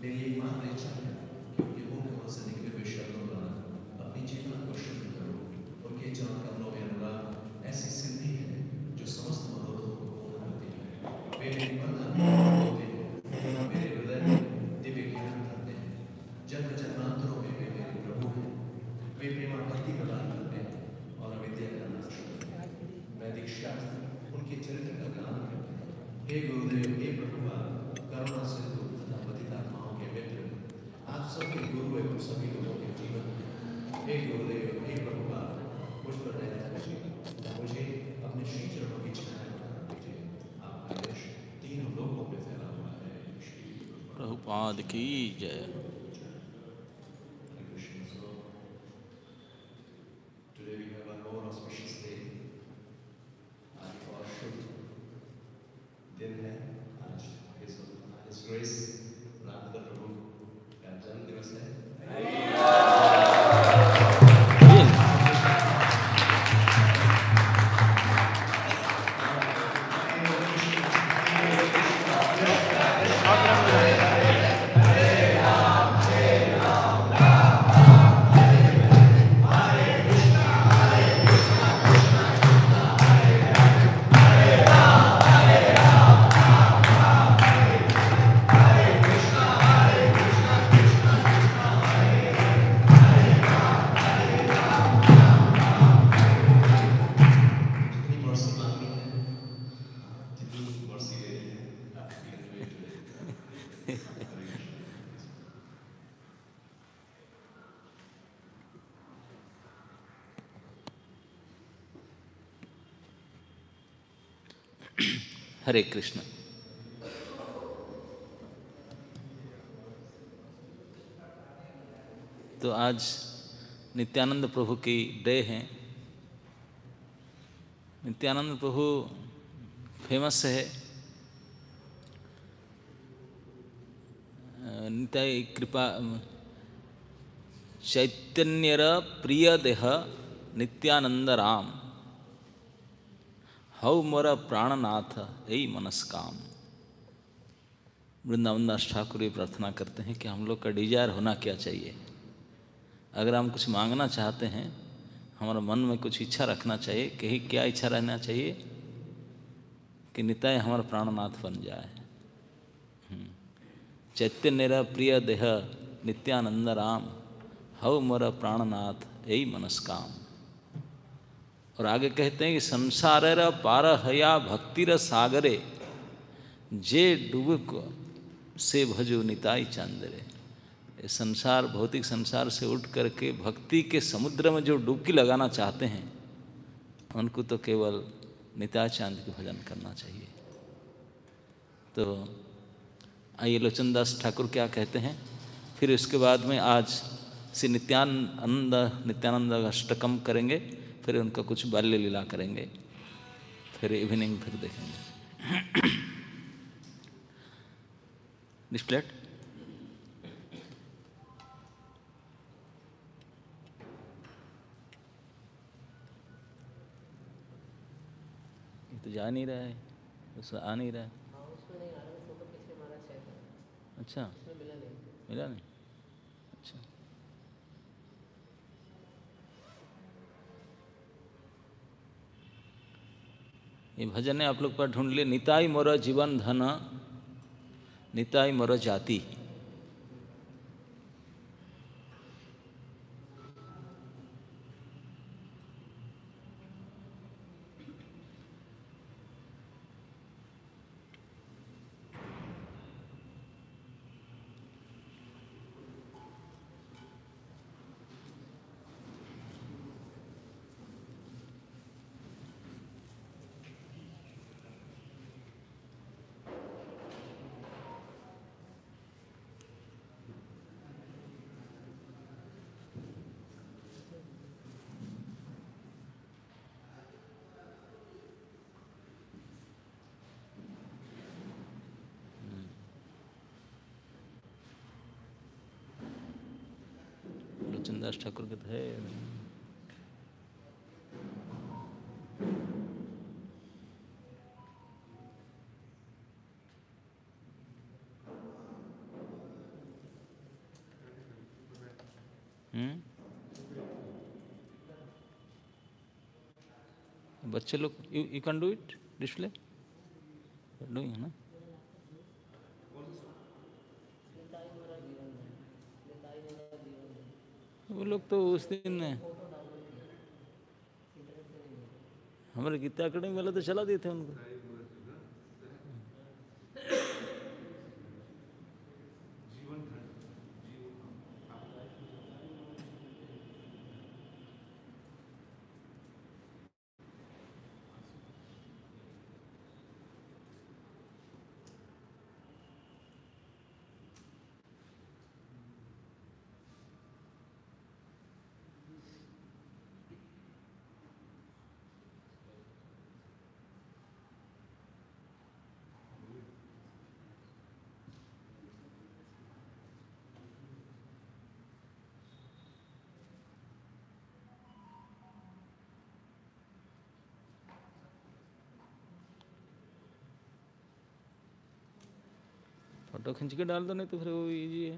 nell'immagine की जय हरे कृष्ण तो आज नित्यानंद प्रभु की डे है नित्यानंद प्रभु फेमस है नित्य कृपा चैतन्यर प्रिय देह नित्यानंद राम हव मोरा प्राणनाथ यही मनस्काम वृंदावन दास ठाकुर ये प्रार्थना करते हैं कि हम लोग का डिजायर होना क्या चाहिए अगर हम कुछ मांगना चाहते हैं हमारा मन में कुछ इच्छा रखना चाहिए कहीं क्या इच्छा रहना चाहिए कि निताय हमारा प्राणनाथ बन जाए हम्म। चैत्य निरा प्रिय देह नित्यानंद राम हव मोरा प्राणनाथ यही मनस्काम और आगे कहते हैं कि संसार र भक्ति भक्तिर सागरे जे डूब से भजो निताई चंद्रे संसार भौतिक संसार से उठ करके भक्ति के समुद्र में जो डुबकी लगाना चाहते हैं उनको तो केवल निताय चांद के भजन करना चाहिए तो आइए लोचनदास ठाकुर क्या कहते हैं फिर उसके बाद में आज श्री नित्यानंद नित्यानंद अष्टकम करेंगे फिर उनका कुछ बाल्य लीला करेंगे फिर इवनिंग फिर देखेंगे दिस तो जा नहीं रहा है उसमें आ नहीं रहा है हाँ, अच्छा मिला नहीं ये भजन है आप लोग पर ढूंढ लिए निताई मोर जीवन धन निताई मोर जाति दास ठाकुर के थे हम्म? बच्चे लोग you you can do it display doing है ना लोग तो उस दिन हमारे गीता अकेडमी वाले तो चला दिए थे उनको फोटो खींच के डाल दो नहीं तो फिर वो ईजी है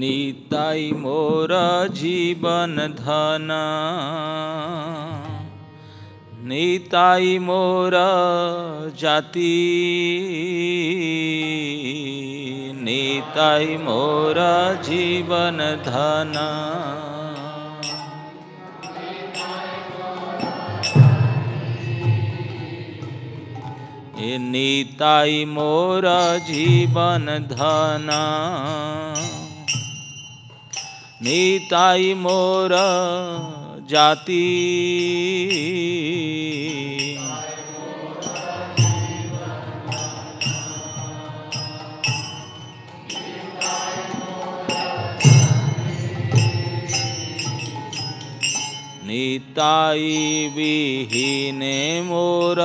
নিতাই মোর জীবন ধন নিতাই মোর জাতি নিতাই মোর জীবন ধন নিতাই মোর জীবন ধনা নিতাই মোর জাতি নিতাই বিহীনে মোর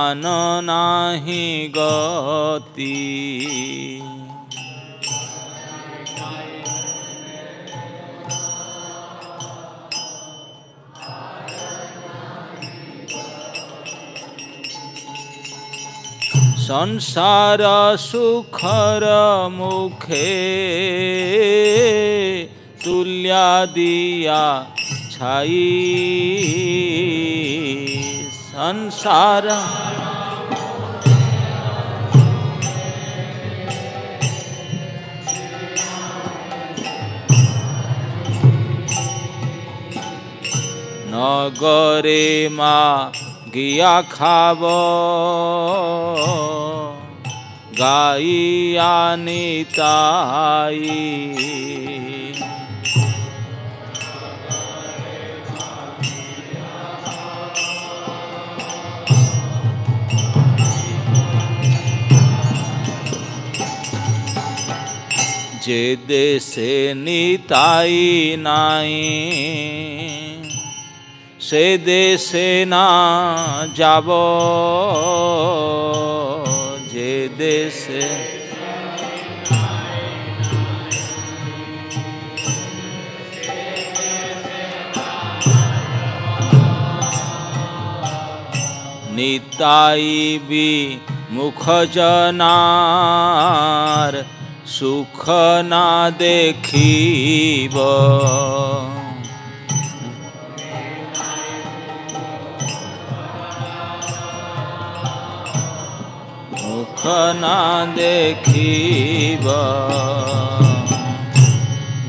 আন নাহি গতি સંસાર સુખર મુખે તુલ્યા દિયા છાઈ સંસાર નગરે માં গিয়া খাব গাইয়া নিতাই যে দেশে নিতাই নাই সে দেশে না যাব যে দেশে নিতাইবি মুখজনার সুখ না দেখিব दुख ना देखीबा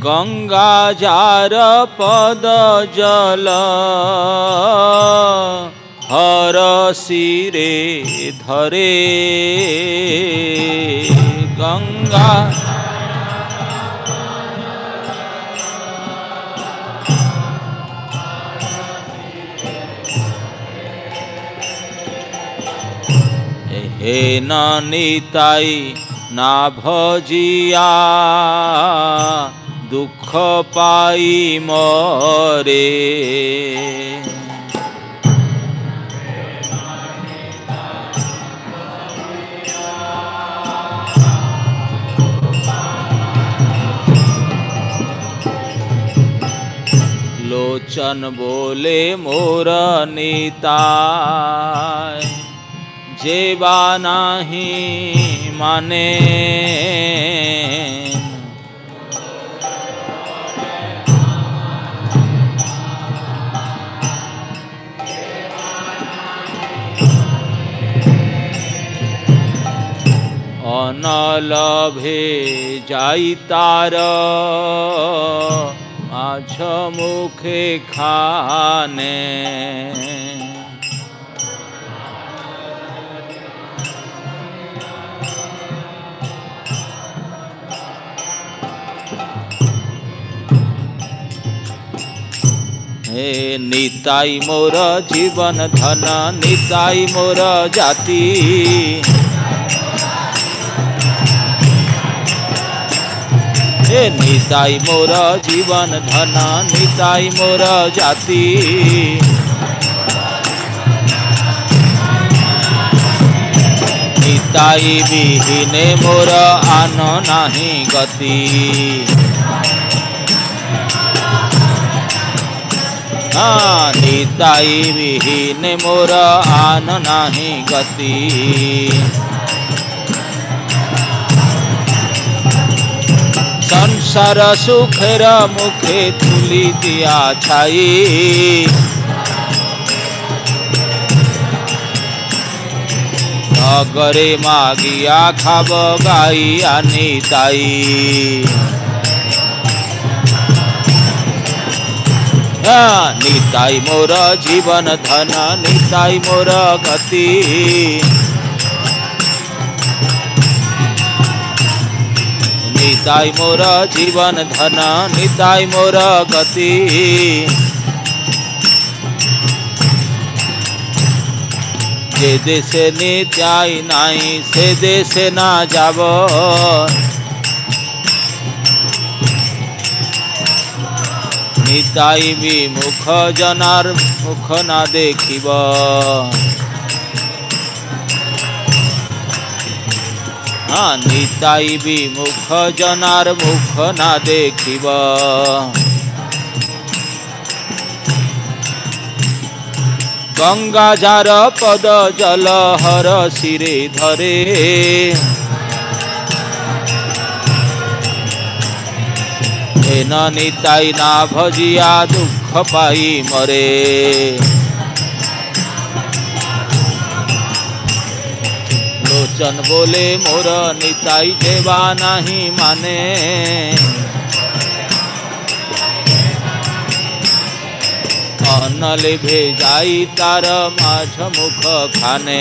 गंगा जार पद जल हर सिरे धरे गंगा হে নিতাই না ভজিয়া দুঃখ পাই মরে লোচন বলে মোর নিতায় જેવા નાહી મને অনলভে যাই তার মাছ মুখে খানে हे निताई मोर जीवन धन नीताई मोर जाति हे नीताई मोर जीवन धन नीताई मोर जाति नीताई विहीने मोर आन नाही गति नीताई विहीन मोर आन नाही गति संसार सुखर मुखे तुली दिया छाई नगरे मागिया खाब गाई आनी ताई नीताई मोर जीवन धन नीताई मोर गति नीताई मोर जीवन धन नीताई मोर गति जे देश नीताई नाई से देश ना जाव নিতাইবি মুখ জনার মুখ না দেখিব আহ নিতাইবি মুখ জনার মুখ না দেখিব গঙ্গা জার পদজল হরসিরে ধরে એન નિતાઈ ના ભજિયા દુઃખ પાઈ મરે લોચન બોલે મોર નિતાઈ જેવા નહીં માને અન લીભે જાય તાર માછ મુખ ખાને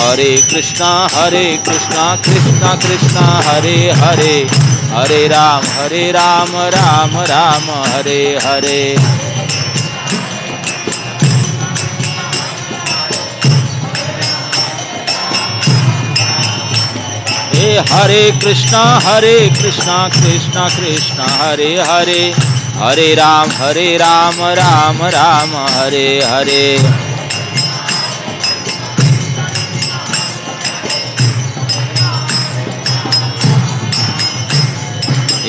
हरे कृष्णा हरे कृष्णा कृष्णा कृष्णा हरे हरे हरे राम हरे राम राम राम हरे हरे हे हरे कृष्णा हरे कृष्णा कृष्णा कृष्णा हरे हरे हरे राम हरे राम राम राम हरे हरे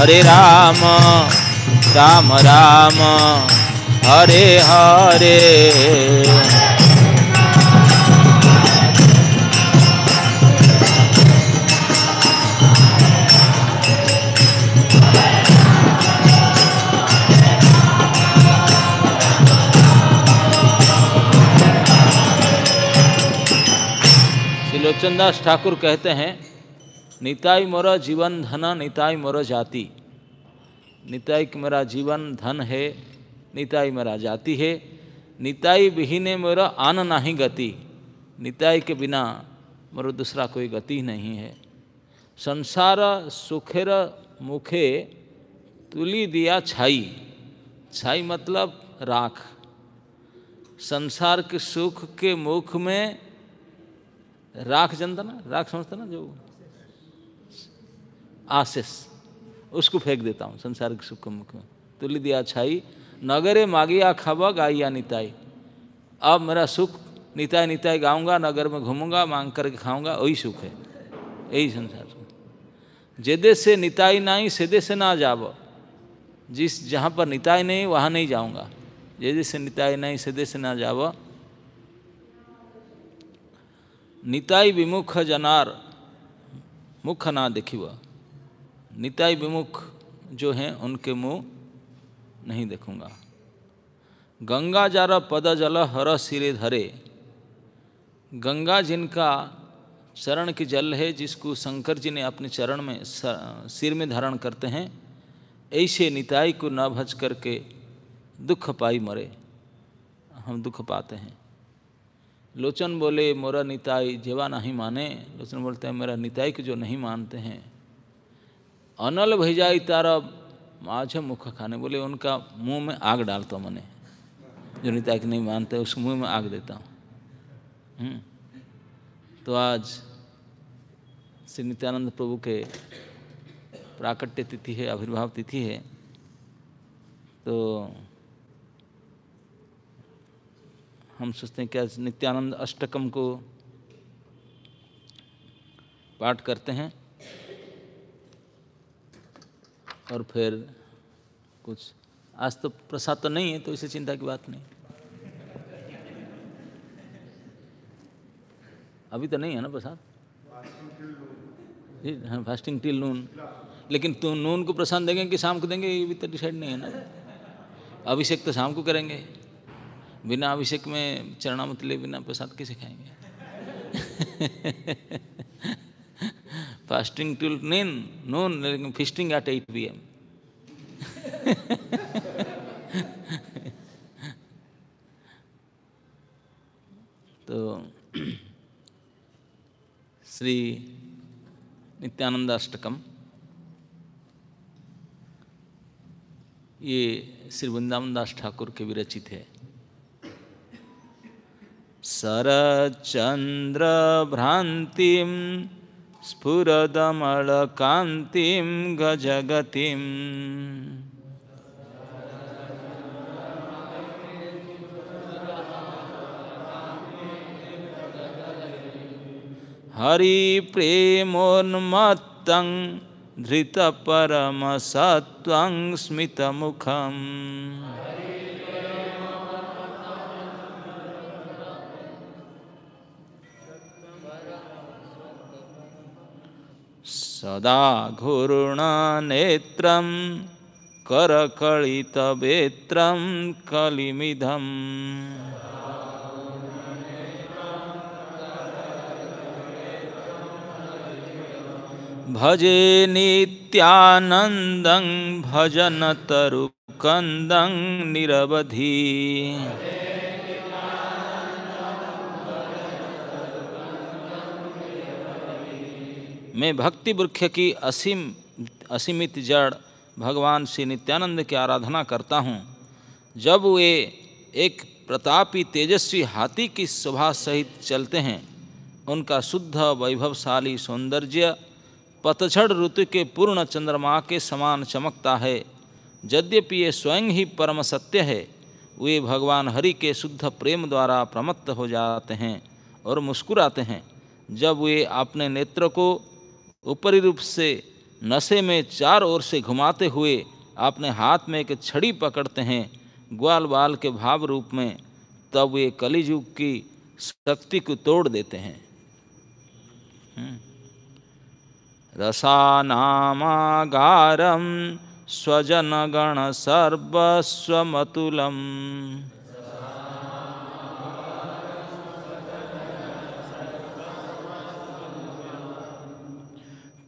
हरे राम राम राम हरे हरे दास ठाकुर कहते हैं निताई मोर जीवन धन निताई मोर जाति निताई की मेरा जीवन धन है निताई मेरा जाति है निताई विहीने मेरा आन नाही गति निताई के बिना मेरा दूसरा कोई गति नहीं है संसार सुखेर मुखे तुली दिया छाई छाई मतलब राख संसार के सुख के मुख में राख जनता ना राख समझता ना जो आशिष उसको फेंक देता हूँ संसार के सुख मुख में तुल दिया छाई नगरे मागिया गाई गाइया निताई अब मेरा सुख निताई निताई गाऊंगा नगर में घूमूंगा मांग करके खाऊंगा वही सुख है यही संसार सुख जेदे से निताई नहीं सेदे से ना जाब जिस जहाँ पर निताई नहीं वहाँ नहीं जाऊँगा जेदे से निताई नहीं सेदे से ना जाब निताई विमुख जनार मुख ना देखिबा निताय विमुख जो हैं उनके मुंह नहीं देखूंगा गंगा जार पद जल हर सिरे धरे गंगा जिनका चरण की जल है जिसको शंकर जी ने अपने चरण में सिर में धारण करते हैं ऐसे निताई को न भज करके दुख पाई मरे हम दुख पाते हैं लोचन बोले मोरा निताई जेवा नहीं माने लोचन बोलते हैं मेरा निताई को जो नहीं मानते हैं अनल भैया तारा माझ मुख खाने बोले उनका मुंह में आग डालता हूँ मैंने जो नीता की नहीं मानते उस मुंह में आग देता हूँ हम्म। तो आज श्री नित्यानंद प्रभु के प्राकट्य तिथि है आविर्भाव तिथि है तो हम सोचते हैं क्या नित्यानंद अष्टकम को पाठ करते हैं और फिर कुछ आज तो प्रसाद तो नहीं है तो इसे चिंता की बात नहीं अभी तो नहीं है ना प्रसाद जी हाँ फास्टिंग टिल नून लेकिन तो नून को प्रसाद देंगे कि शाम को देंगे ये भी तो डिसाइड नहीं है ना अभिषेक तो शाम को करेंगे बिना अभिषेक में चरणामत लिए बिना प्रसाद कैसे खाएंगे फास्टिंग नीन till लेकिन फिस्टिंग एट एट 8 एम तो श्री नित्यानंद अष्टकम ये श्री वृंदावन दास ठाकुर के विरचित है शरचंद्र भ्रांतिम स्फुरदमलकान्तिं गजगतिम् हरिप्रेमोन्मत्तं धृतपरमसत्त्वं स्मितमुखम् सदा घुरुणा नेत्रं करकळितवेत्रं कलिमिधम् भजे नित्यानन्दं भजनतरुकन्दं निरवधि मैं भक्ति वृक्ष की असीम असीमित जड़ भगवान श्री नित्यानंद की आराधना करता हूँ जब वे एक प्रतापी तेजस्वी हाथी की शोभा सहित चलते हैं उनका शुद्ध वैभवशाली सौंदर्य पतझड़ ऋतु के पूर्ण चंद्रमा के समान चमकता है यद्यपि ये स्वयं ही परम सत्य है वे भगवान हरि के शुद्ध प्रेम द्वारा प्रमत्त हो जाते हैं और मुस्कुराते हैं जब वे अपने नेत्र को ऊपरी रूप से नशे में चार ओर से घुमाते हुए अपने हाथ में एक छड़ी पकड़ते हैं ग्वाल बाल के भाव रूप में तब वे कलिजुग की शक्ति को तोड़ देते हैं हम्म। रसानामागारम स्वजनगण सर्वस्वमतुलम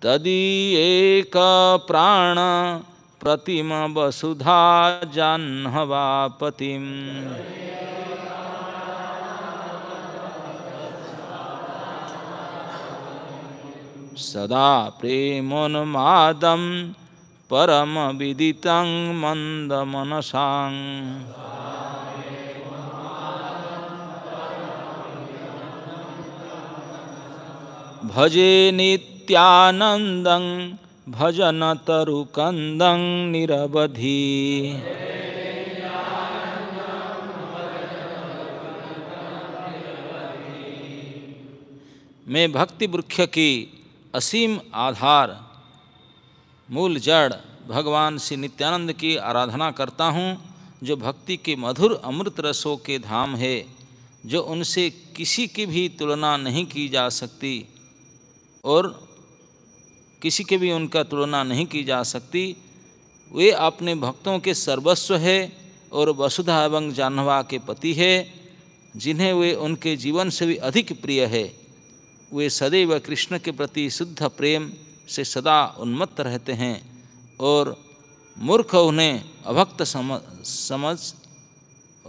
तदीयेक प्राण प्रतिम वसुधा जाह्नवापति सदा प्रेमोन्मादं परमविदितं मन्दमनसां भजे नित्य भजन तरुकंदं निरवधि मैं भक्ति वृक्ष की असीम आधार मूल जड़ भगवान श्री नित्यानंद की आराधना करता हूँ जो भक्ति के मधुर अमृत रसों के धाम है जो उनसे किसी की भी तुलना नहीं की जा सकती और किसी के भी उनका तुलना नहीं की जा सकती वे अपने भक्तों के सर्वस्व है और वसुधा एवं जाह्नवा के पति है जिन्हें वे उनके जीवन से भी अधिक प्रिय है वे सदैव कृष्ण के प्रति शुद्ध प्रेम से सदा उन्मत्त रहते हैं और मूर्ख उन्हें अभक्त समझ समझ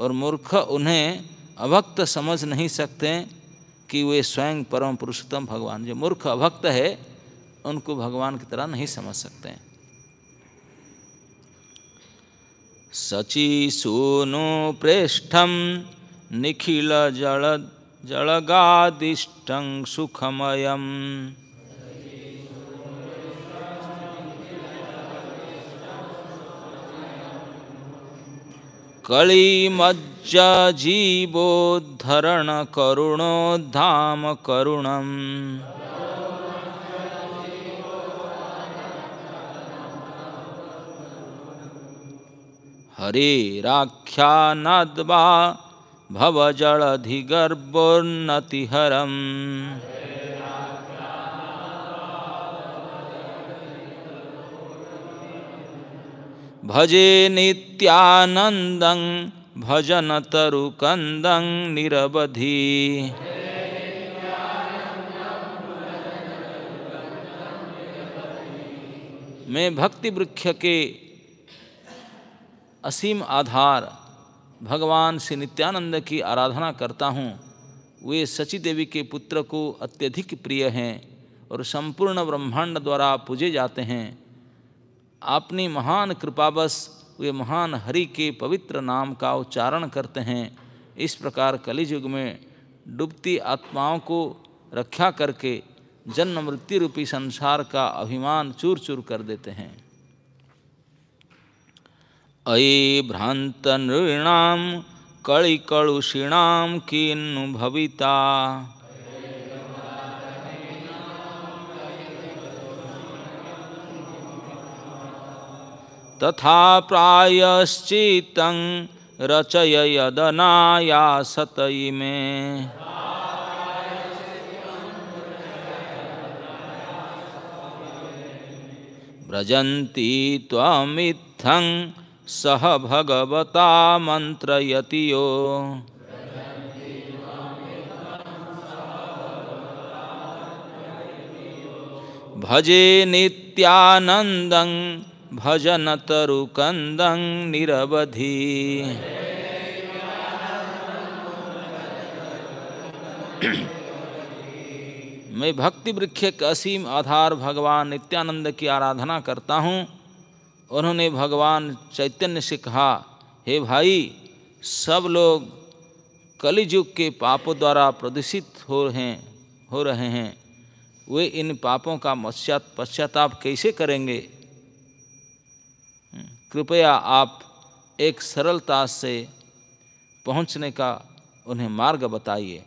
और मूर्ख उन्हें अभक्त समझ नहीं सकते कि वे स्वयं परम पुरुषोत्तम भगवान जो मूर्ख अभक्त है उनको भगवान की तरह नहीं समझ सकते हैं सची सोनु प्रेष्ठम निखिल जल जलगादिष्ट सुखमय कलिमज्जजीवोद्धरण करुणोद्धाम करुणम् हरे हरेराख्यानद्वा भवजलधिगर्भोन्नतिहरम् भजे नित्यानन्दं भजनतरुकन्दं निरवधि मैं भक्ति वृक्ष के असीम आधार भगवान श्री नित्यानंद की आराधना करता हूँ वे सची देवी के पुत्र को अत्यधिक प्रिय हैं और संपूर्ण ब्रह्मांड द्वारा पूजे जाते हैं अपनी महान कृपावश वे महान हरि के पवित्र नाम का उच्चारण करते हैं इस प्रकार कलियुग में डूबती आत्माओं को रक्षा करके जन्म मृत्यु रूपी संसार का अभिमान चूर चूर कर देते हैं अयि भ्रान्तनृणां कलिकलुषिणां किन्नु भविता तथा प्रायश्चितं रचय यदनायासत इमे व्रजन्ति सह भगवता मंत्रयति यो भजे भजन तरुकंदं निरवधि मैं भक्ति वृक्ष के असीम आधार भगवान नित्यानंद की आराधना करता हूँ उन्होंने भगवान चैतन्य से कहा हे भाई सब लोग कलिजुग के पापों द्वारा प्रदूषित हो रहे हो रहे हैं वे इन पापों का पश्चात पश्चाताप कैसे करेंगे हम्म, कृपया आप एक सरलता से पहुंचने का उन्हें मार्ग बताइए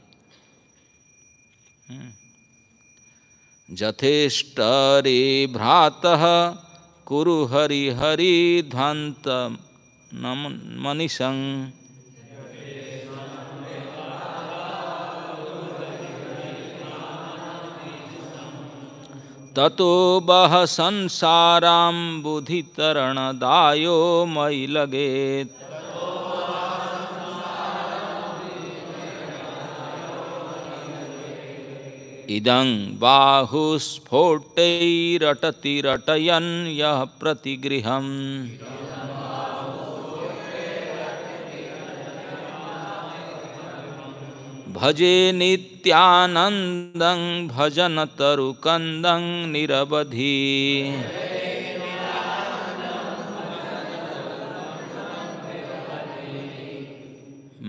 हम्म। जथेष्टरी भ्रातः कुरु हरि हरि ध्वान्त नम मनीषं ततो बह संसारां मयि लगेत् इदं बाहुस्फोटैरटति रटयन् यः प्रतिगृहम् भजे नित्यानन्दं भजनतरुकन्दं निरवधि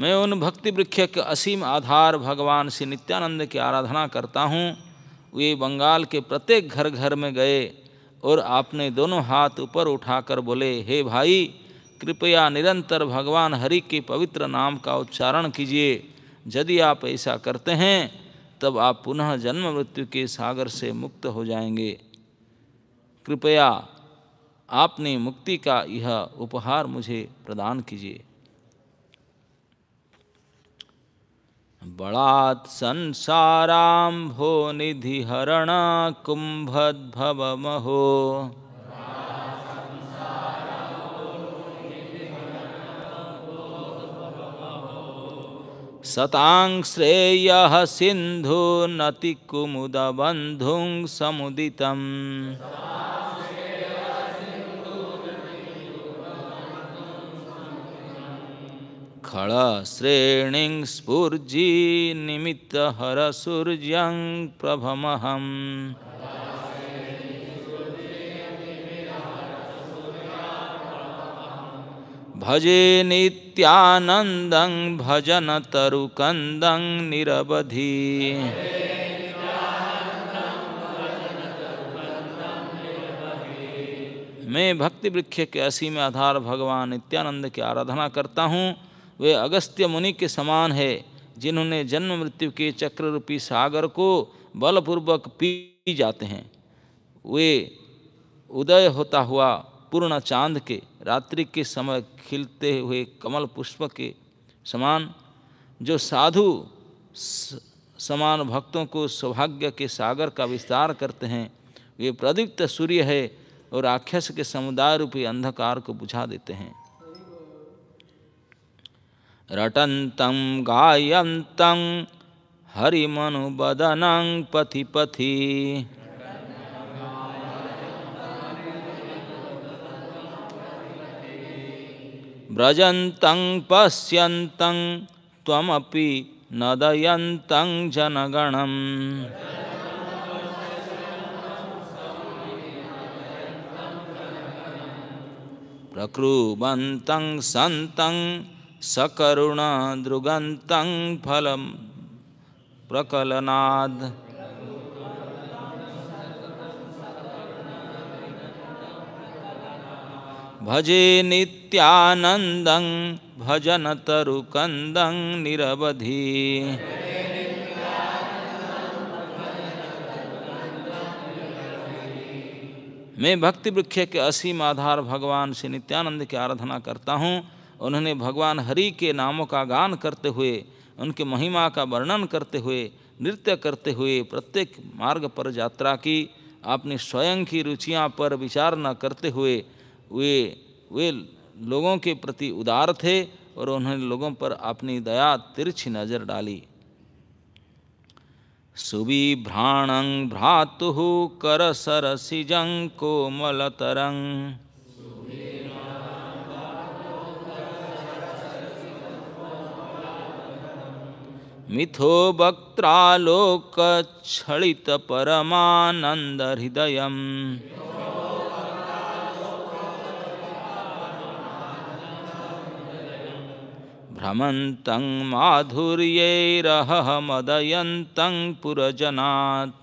मैं उन भक्ति वृक्ष के असीम आधार भगवान श्री नित्यानंद की आराधना करता हूँ वे बंगाल के प्रत्येक घर घर में गए और आपने दोनों हाथ ऊपर उठाकर बोले हे भाई कृपया निरंतर भगवान हरि के पवित्र नाम का उच्चारण कीजिए यदि आप ऐसा करते हैं तब आप पुनः जन्म मृत्यु के सागर से मुक्त हो जाएंगे कृपया आपने मुक्ति का यह उपहार मुझे प्रदान कीजिए बलात् संसाराम्भो निधिहरणकुम्भद्भवमहो सतां श्रेयः सिन्धु समुदितम् खळश्रेणिं स्फुर्जी निमित्तहरसूर्यं प्रभमहम् भजे भजन तरुकंद निरवधि मैं भक्ति वृक्ष के असीम आधार भगवान नित्यानंद की आराधना करता हूँ वे अगस्त्य मुनि के समान है जिन्होंने जन्म मृत्यु के चक्र रूपी सागर को बलपूर्वक पी जाते हैं वे उदय होता हुआ पूर्ण चांद के रात्रि के समय खिलते हुए कमल पुष्प के समान जो साधु समान भक्तों को सौभाग्य के सागर का विस्तार करते हैं वे प्रदीप्त सूर्य है और राक्षस के समुदाय रूपी अंधकार को बुझा देते हैं रटन्तं गायन्तं पथि पथि व्रजन्तं पश्यन्तं त्वमपि नदयन्तं जनगणं प्रकृबन्तं सन्तं दृगंत फल प्रकलनाद भजे भजन तरुकंद निरवधि मैं भक्ति वृक्ष के असीम आधार भगवान श्री नित्यानंद की आराधना करता हूँ उन्होंने भगवान हरि के नामों का गान करते हुए उनके महिमा का वर्णन करते हुए नृत्य करते हुए प्रत्येक मार्ग पर यात्रा की अपनी स्वयं की रुचियां पर विचार न करते हुए वे वे लोगों के प्रति उदार थे और उन्होंने लोगों पर अपनी दया तिरछी नज़र डाली भ्रातु सिजंग को मल तरंग मिथो वक्त्रालोकच्छलितपरमानन्दहृदयम् भ्रमन्तं माधुर्यैरहमदयन्तं मदयन्तं पुरजनात्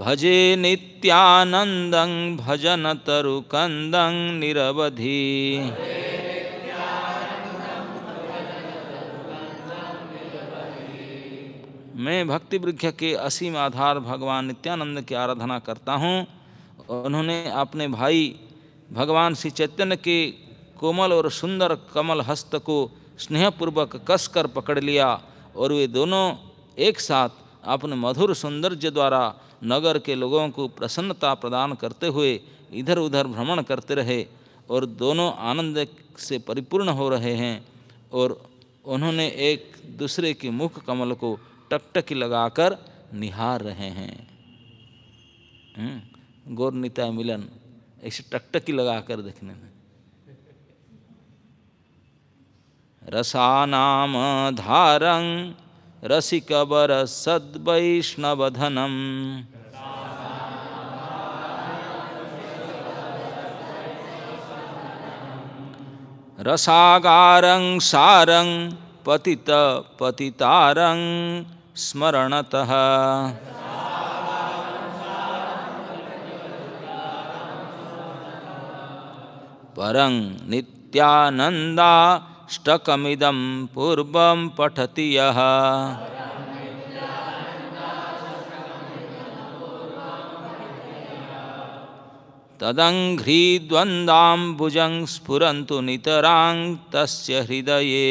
भजे भजन भजनतरुकन्दं निरवधि मैं भक्ति वृक्ष के असीम आधार भगवान नित्यानंद की आराधना करता हूँ उन्होंने अपने भाई भगवान श्री चैतन्य के कोमल और सुंदर कमल हस्त को स्नेहपूर्वक कसकर पकड़ लिया और वे दोनों एक साथ अपने मधुर सौंदर्य द्वारा नगर के लोगों को प्रसन्नता प्रदान करते हुए इधर उधर भ्रमण करते रहे और दोनों आनंद से परिपूर्ण हो रहे हैं और उन्होंने एक दूसरे के मुख कमल को टकटकी लगाकर निहार रहे हैं हम्म, गौरनीता मिलन ऐसे टकटकी लगाकर देखने में नाम धारंग रसिकवर सद्वैष्णवधनम रसागारं सारं पतित पतितारं स्मरणतः परं नित्यानन्दा ष्टकमिदं पूर्व पठति यः तदंघ्री द्वंद्वाबुज नितरां नितरा हृदये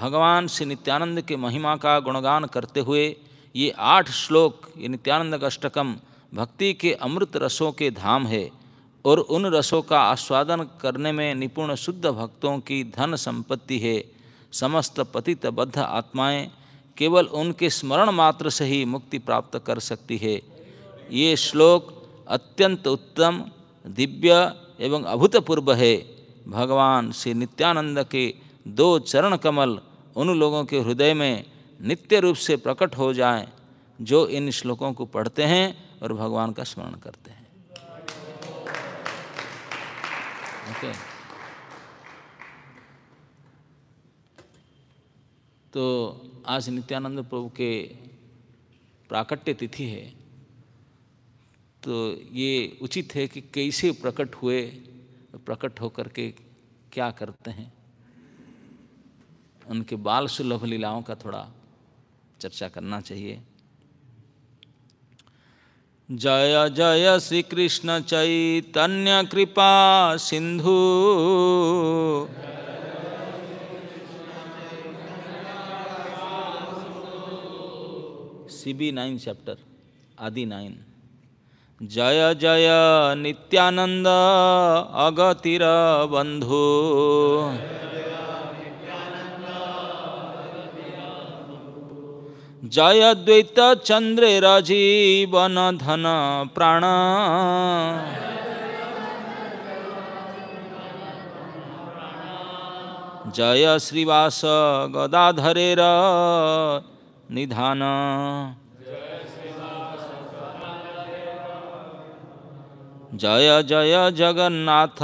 भगवान श्री नित्यानंद के महिमा का गुणगान करते हुए ये आठ श्लोक ये नित्यानंद का अष्टकम भक्ति के अमृत रसों के धाम है और उन रसों का आस्वादन करने में निपुण शुद्ध भक्तों की धन संपत्ति है समस्त पतित बद्ध आत्माएं केवल उनके स्मरण मात्र से ही मुक्ति प्राप्त कर सकती है ये श्लोक अत्यंत उत्तम दिव्य एवं अभूतपूर्व है भगवान श्री नित्यानंद के दो चरण कमल उन लोगों के हृदय में नित्य रूप से प्रकट हो जाएं जो इन श्लोकों को पढ़ते हैं और भगवान का स्मरण करते हैं ओके okay. तो आज नित्यानंद प्रभु के प्राकट्य तिथि है तो ये उचित है कि कैसे प्रकट हुए प्रकट होकर के क्या करते हैं उनके बाल सुलभ लीलाओं का थोड़ा चर्चा करना चाहिए जय जय श्री कृष्ण चैतन्य कृपा सिंधु C B nine chapter Adi nine जय जय नित्यानंद अगतिर बंधु जय द्वैत चंद्र राजीवन धन प्राण जय श्रीवास गदाधरे निधान जय जय जगन्नाथ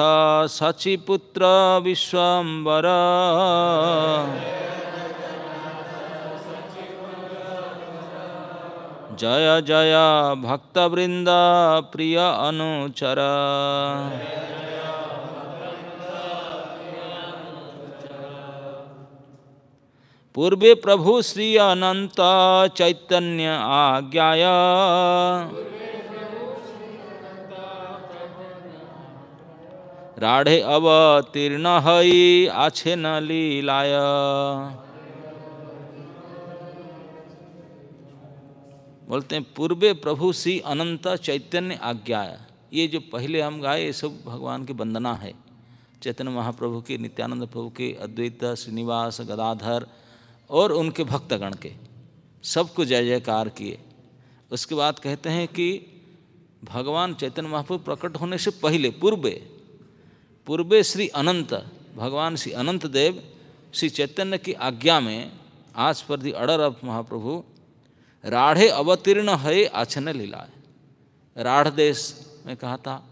सचिपुत्र विश्वम्बर जय जय भक्तवृंद प्रिय अनुचर पूर्वे प्रभु श्री अनंत चैतन्य आज्ञाय राढ़े अवतीर्ण हई आछेन लीलाय बोलते हैं पूर्वे प्रभु श्री अनंत चैतन्य आज्ञा ये जो पहले हम गाए ये सब भगवान की वंदना है चैतन्य महाप्रभु के नित्यानंद प्रभु के अद्वैत श्रीनिवास गदाधर और उनके भक्तगण के सबको जय जयकार किए उसके बाद कहते हैं कि भगवान चैतन्य महाप्रभु प्रकट होने से पहले पूर्वे पूर्वे श्री अनंत भगवान श्री अनंत देव श्री चैतन्य की आज्ञा में आज पर दी अर्डर ऑफ महाप्रभु राढ़े अवतीर्ण है अचन लीला राढ़ देश में कहा था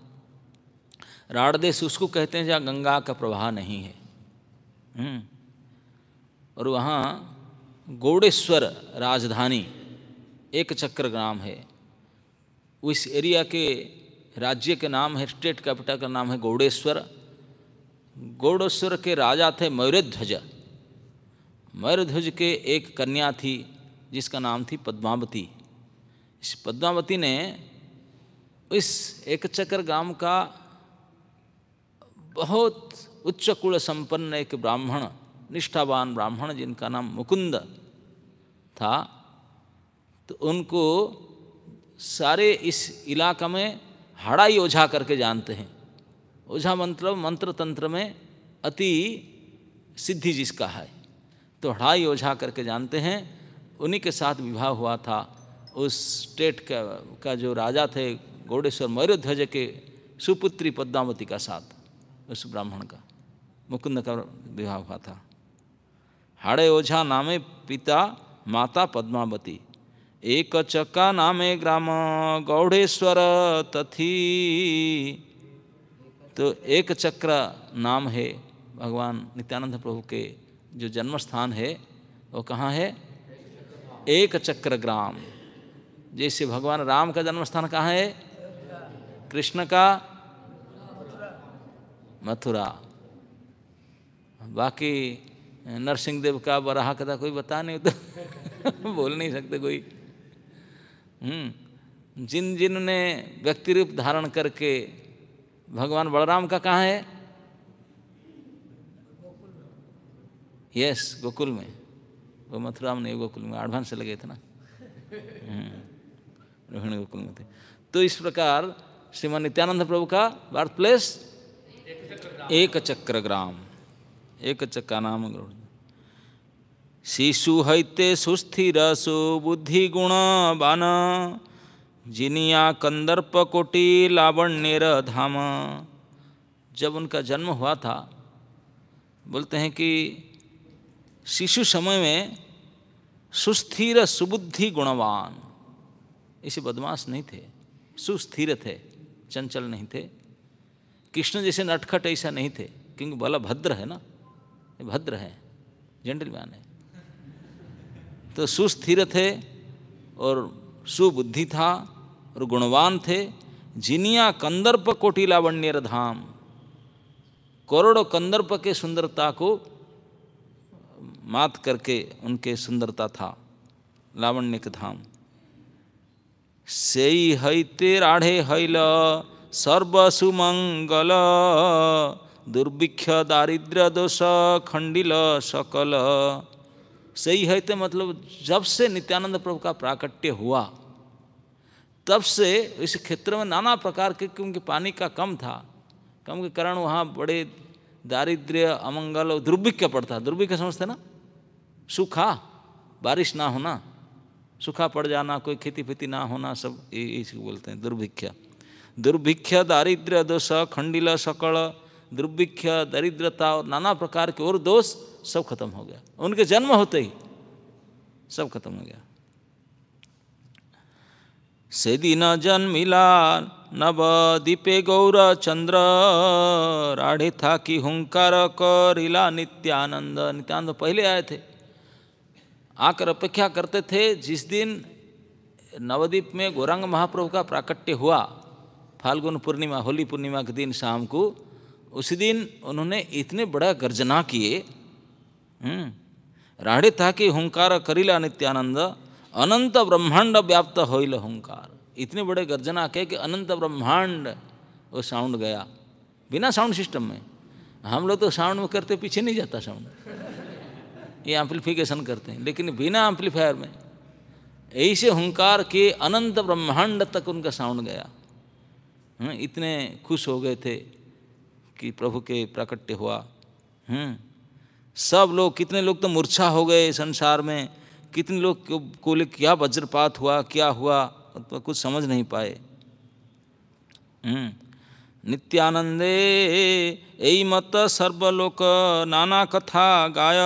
राढ़ देश उसको कहते हैं जहाँ गंगा का प्रवाह नहीं है हम्म। और वहाँ गौड़ेश्वर राजधानी एक चक्र ग्राम है उस एरिया के राज्य के नाम है स्टेट कैपिटल का नाम है गौड़ेश्वर गौड़ेश्वर के राजा थे मयूरध्वज मयूरध्वज के एक कन्या थी जिसका नाम थी पद्मावती इस पद्मावती ने इस एक चक्र गांव का बहुत उच्च कुल संपन्न एक ब्राह्मण निष्ठावान ब्राह्मण जिनका नाम मुकुंद था तो उनको सारे इस इलाका में हड़ाई ओझा करके जानते हैं ओझा मंत्र मंत्र तंत्र में अति सिद्धि जिसका है तो हड़ाई ओझा करके जानते हैं उन्हीं के साथ विवाह हुआ था उस स्टेट का का जो राजा थे गोडेश्वर मयूरध्वज के सुपुत्री पद्मावती का साथ उस ब्राह्मण का मुकुंद का विवाह हुआ था हाड़े ओझा नामे पिता माता पद्मावती एक चक्का नामे ग्राम गौड़ेश्वर तथी तो एक चक्र नाम है भगवान नित्यानंद प्रभु के जो जन्म स्थान है वो कहाँ है एक चक्र ग्राम जैसे भगवान राम का जन्म स्थान कहाँ है कृष्ण का मथुरा बाकी नरसिंह देव का बराह कदा कोई बता नहीं तो बोल नहीं सकते कोई हम्म, जिन जिन ने व्यक्ति रूप धारण करके भगवान बलराम का कहाँ है यस गोकुल में वो मथुरा में नहीं गोकुल में एडवांस चले गए थे ना हम्म, रोहिणी गोकुल में थे तो इस प्रकार श्रीमान नित्यानंद प्रभु का बर्थ प्लेस एक चक्र ग्राम एक चक्का नाम शिशु हैते सुस्थिर सुबुद्धि गुण बान जिनिया कंदर्प कोटि लावण्यर धाम जब उनका जन्म हुआ था बोलते हैं कि शिशु समय में सुस्थिर सुबुद्धि गुणवान इसे बदमाश नहीं थे सुस्थिर थे चंचल नहीं थे कृष्ण जैसे नटखट ऐसा नहीं थे क्योंकि भला भद्र है ना भद्र है जेंटलमैन है तो सुस्थिर थे और सुबुद्धि था और गुणवान थे जिनिया कंदर्प कोटिलावण्यर धाम करोड़ों कंदर्प के सुंदरता को मात करके उनके सुंदरता था लावण्य के धाम से हईते राढ़े हईल सर्वसुमंगल दुर्भिक्ष दारिद्र दोष खंडिल सकल सही है तो मतलब जब से नित्यानंद प्रभु का प्राकट्य हुआ तब से इस क्षेत्र में नाना प्रकार के क्योंकि पानी का कम था कम के कारण वहाँ बड़े दारिद्र्य अमंगल और दुर्भिक्ष पड़ता दुर्भिक्ष समझते ना सूखा बारिश ना होना सूखा पड़ जाना कोई खेती फेती ना होना सब इसी बोलते हैं दुर्भिक्षा दुर्भिक्ष दारिद्र्य दोष खंडिल सकल दुर्भिक्ष दरिद्रता और नाना प्रकार के और दोष सब खत्म हो गया उनके जन्म होते ही सब खत्म हो गया से दिन जन्मिला नव दीपे गौर चंद्र राढ़े था कि हुंकार करिला नित्यानंद नित्यानंद पहले आए थे आकर अपेक्षा करते थे जिस दिन नवदीप में गौरंग महाप्रभु का प्राकट्य हुआ फाल्गुन पूर्णिमा होली पूर्णिमा के दिन शाम को उसी दिन उन्होंने इतने बड़ा गर्जना किए राढ़े था कि हुंकार करीला नित्यानंद अनंत ब्रह्मांड व्याप्त होइल हुंकार इतने बड़े गर्जना के कि अनंत ब्रह्मांड वो साउंड गया बिना साउंड सिस्टम में हम लोग तो साउंड में करते पीछे नहीं जाता साउंड ये एम्पलीफिकेशन करते हैं लेकिन बिना एम्पलीफायर में ऐसे हंकार के अनंत ब्रह्मांड तक उनका साउंड गया हम्म, इतने खुश हो गए थे कि प्रभु के प्राकट्य हुआ हम्म, सब लोग कितने लोग तो मूर्छा हो गए संसार में कितने लोग को, को ले क्या वज्रपात हुआ क्या हुआ तो कुछ समझ नहीं पाए हम्म, नित्यानंदे ऐ मत सर्वलोक नाना कथा गाय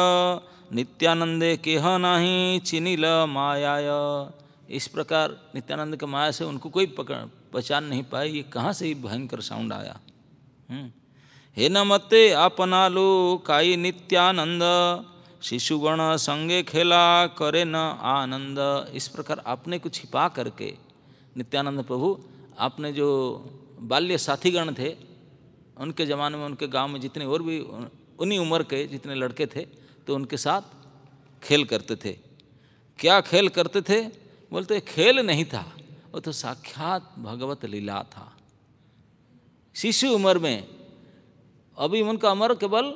नित्यानंदे केह नाही चिनिल माया इस प्रकार नित्यानंद के माया से उनको कोई पकड़ पहचान नहीं पाई ये कहाँ से ही भयंकर साउंड आया हम्म। हे न मते अपना लो काई नित्यानंद शिशुगण संगे खेला करे न आनंद इस प्रकार आपने कुछ छिपा करके नित्यानंद प्रभु आपने जो बाल्य साथीगण थे उनके ज़माने में उनके गांव में जितने और भी उन्हीं उम्र के जितने लड़के थे तो उनके साथ खेल करते थे क्या खेल करते थे बोलते खेल नहीं था वो तो साक्षात भगवत लीला था शिशु उम्र में अभी उनका उम्र केवल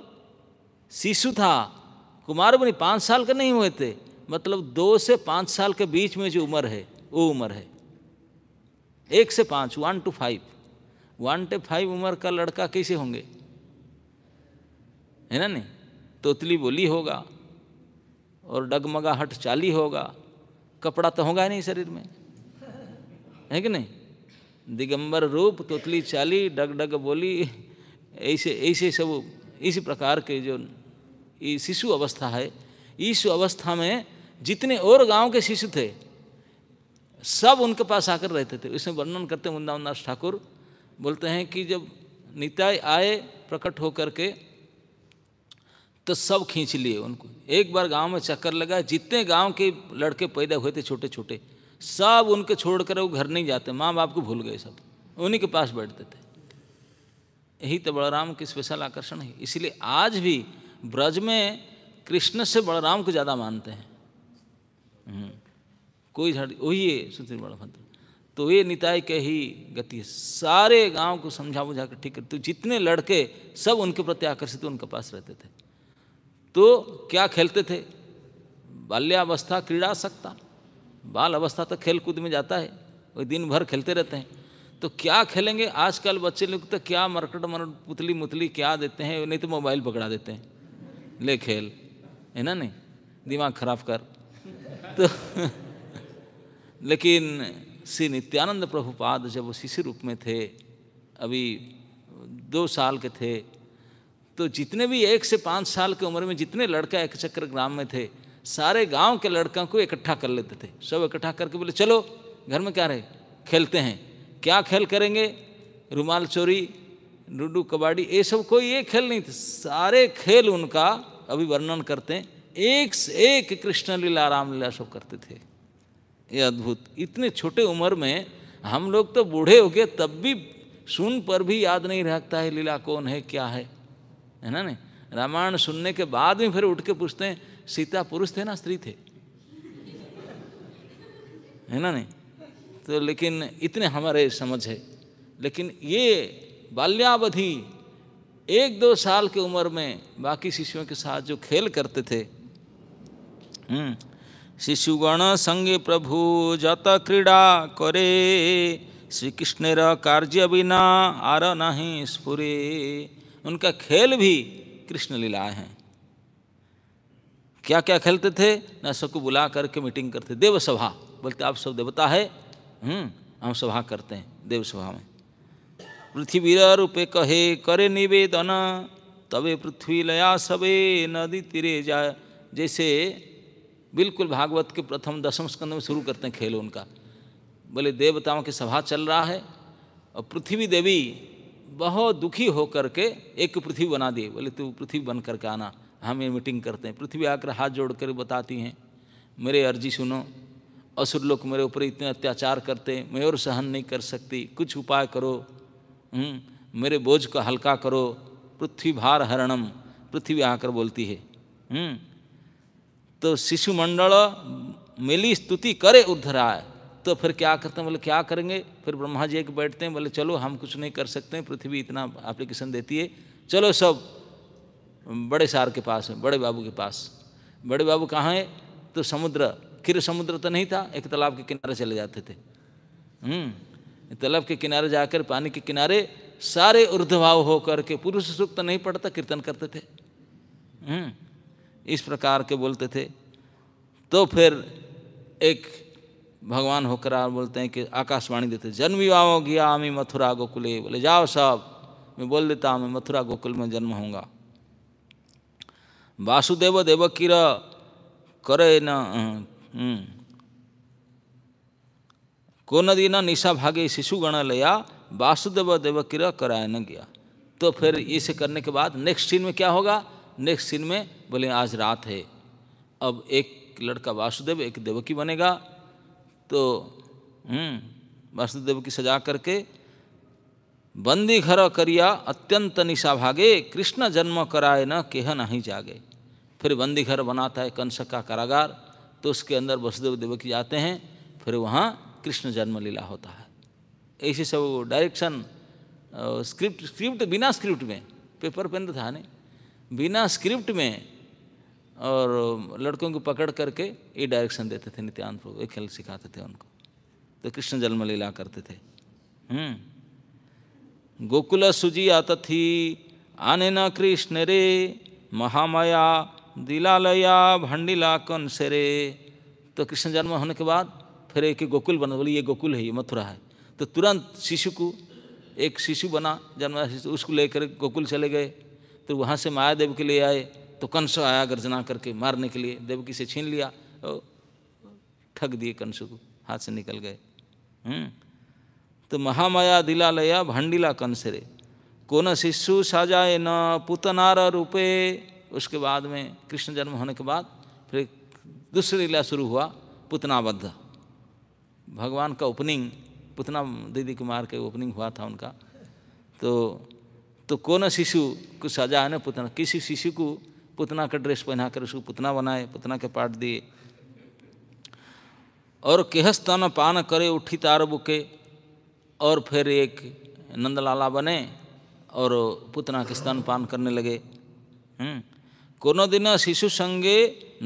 शिशु था कुमार बनी पाँच साल के नहीं हुए थे मतलब दो से पाँच साल के बीच में जो उम्र है वो उम्र है एक से पाँच one two five one two five उम्र का लड़का कैसे होंगे है ना नहीं तोतली बोली होगा और डगमगा हट चाली होगा कपड़ा तो होगा नहीं शरीर में है कि नहीं दिगंबर रूप तोतली चाली डग डग बोली ऐसे ऐसे सब इसी प्रकार के जो शिशु अवस्था है इस अवस्था में जितने और गांव के शिशु थे सब उनके पास आकर रहते थे इसमें वर्णन करते मुंदावनाथ ठाकुर बोलते हैं कि जब नीताय आए प्रकट होकर के तो सब खींच लिए उनको एक बार गांव में चक्कर लगा जितने गांव के लड़के पैदा हुए थे छोटे छोटे सब उनके छोड़ कर वो घर नहीं जाते माँ बाप को भूल गए सब उन्हीं के पास बैठते थे यही तो बलराम की स्पेशल आकर्षण है इसलिए आज भी ब्रज में कृष्ण से बलराम को ज़्यादा मानते हैं हम्म, कोई झड़ वही है सुधीर बलभद्र तो ये निताय के ही गति है सारे गांव को समझा बुझा कर ठीक कर तो जितने लड़के सब उनके प्रति आकर्षित उनके पास रहते थे तो क्या खेलते थे बाल्यावस्था क्रीड़ा सकता बाल अवस्था तो खेल कूद में जाता है वही दिन भर खेलते रहते हैं तो क्या खेलेंगे आजकल बच्चे लोग तो क्या मरकट मर पुतली मुतली क्या देते हैं नहीं तो मोबाइल पकड़ा देते हैं ले खेल है ना नहीं दिमाग खराब कर तो लेकिन श्री नित्यानंद प्रभुपाद जब वो शिशु रूप में थे अभी दो साल के थे तो जितने भी एक से पाँच साल की उम्र में जितने लड़का एक चक्र ग्राम में थे सारे गांव के लड़कों को इकट्ठा कर लेते थे सब इकट्ठा करके बोले चलो घर में क्या रहे खेलते हैं क्या खेल करेंगे रुमाल चोरी लूडू कबाड़ी ये सब कोई ये खेल नहीं थे सारे खेल उनका अभी वर्णन करते हैं एक से एक कृष्ण लीला राम लीला सब करते थे ये अद्भुत इतने छोटे उम्र में हम लोग तो बूढ़े हो गए तब भी सुन पर भी याद नहीं रहता है लीला कौन है क्या है है ना नहीं रामायण सुनने के बाद भी फिर उठ के पूछते हैं सीता पुरुष थे ना स्त्री थे है ना नहीं तो लेकिन इतने हमारे समझ है लेकिन ये बाल्यावधि एक दो साल की उम्र में बाकी शिष्यों के साथ जो खेल करते थे हम्म, शिशुगण संग प्रभु जत क्रीड़ा करे श्री कृष्ण कार्य बिना आर नहीं स्फुरे उनका खेल भी कृष्ण लीलाएँ हैं क्या क्या खेलते थे न सबको बुला करके मीटिंग करते देव सभा बोलते आप सब देवता है हम्म, हम सभा करते हैं देव सभा में पृथ्वीर रूपे कहे करे निवेदन तबे पृथ्वी लया सबे नदी तिरे जाए जैसे बिल्कुल भागवत के प्रथम दशम स्कंद में शुरू करते हैं खेल उनका बोले देवताओं की सभा चल रहा है और पृथ्वी देवी बहुत दुखी होकर के एक पृथ्वी बना दिए बोले तू पृथ्वी बन करके आना हम ये मीटिंग करते हैं पृथ्वी आकर हाथ जोड़ कर बताती हैं मेरे अर्जी सुनो असुर लोग मेरे ऊपर इतने अत्याचार करते हैं मैं और सहन नहीं कर सकती कुछ उपाय करो हम्म, मेरे बोझ को हल्का करो पृथ्वी भार हरणम पृथ्वी आकर बोलती है हम्म, तो शिशु मंडल स्तुति करे उद्धराय तो फिर क्या करते हैं बोले क्या करेंगे फिर ब्रह्मा जी एक बैठते हैं बोले चलो हम कुछ नहीं कर सकते हैं पृथ्वी इतना एप्लीकेशन देती है चलो सब बड़े सार के पास है बड़े बाबू के पास बड़े बाबू कहाँ है तो समुद्र खिर समुद्र तो नहीं था एक तालाब के किनारे चले जाते थे हम्म, तालाब के किनारे जाकर पानी के किनारे सारे ऊर्धभाव होकर के पुरुष सुख तो नहीं पड़ता कीर्तन करते थे हम्म, इस प्रकार के बोलते थे तो फिर एक भगवान होकर बोलते हैं कि आकाशवाणी देते जन्म युवाओं गया आमी मथुरा गोकुले बोले जाओ साहब मैं बोल देता मैं मथुरा गोकुल में जन्म होऊंगा वासुदेव देवकीर करे न हम्म, हम्म। को नदी न निशा भागे शिशुगण लया वासुदेव देवकीर कराया न गया तो फिर इसे करने के बाद नेक्स्ट सीन में क्या होगा नेक्स्ट सीन में बोले आज रात है अब एक लड़का वासुदेव एक देवकी बनेगा तो हम्म, वासुदेव की सजा करके बंदी घर करिया अत्यंत निशा भागे कृष्ण जन्म कराए न केह नहीं जागे फिर बंदी घर बनाता है कंस का कारागार तो उसके अंदर वसुदेव देवकी जाते हैं फिर वहाँ कृष्ण जन्म लीला होता है ऐसे सब डायरेक्शन स्क्रिप्ट स्क्रिप्ट बिना स्क्रिप्ट में पेपर पेन तो था नहीं बिना स्क्रिप्ट में और लड़कों को पकड़ करके ये डायरेक्शन देते थे नित्यानंद प्रभु ये खेल सिखाते थे उनको तो कृष्ण जन्म लीला करते थे हम्म। गोकुल सुजी आता थी आने न कृष्ण रे महामाया दिलालया भंडिला कौन से रे तो कृष्ण जन्म होने के बाद फिर एक गोकुल बना बोले ये गोकुल है ये मथुरा है तो तुरंत शिशु को एक शिशु बना जन्म उसको लेकर गोकुल चले गए तो वहाँ से माया देव के लिए आए तो कंस आया गर्जना करके मारने के लिए देवकी से छीन लिया ठग दिए कंस को हाथ से निकल गए हम्म। तो महामाया दिला लया भंडिला कंस रे कोन शिशु साजाए न पुतनार रूपे उसके बाद में कृष्ण जन्म होने के बाद फिर दूसरी लीला शुरू हुआ पुतनाबद्ध भगवान का ओपनिंग पुतना दीदी कुमार के ओपनिंग हुआ था उनका तो तो कौन शिशु को सजा है ना पुतना किसी शिशु को पुतना का ड्रेस पहना कर उसको पुतना बनाए पुतना के पाठ दिए और केहस्तन पान करे उठी तार बुके और फिर एक नंदलाला बने और पुतना के स्तन पान करने लगे हम्म। कोनो दिन शिशु संगे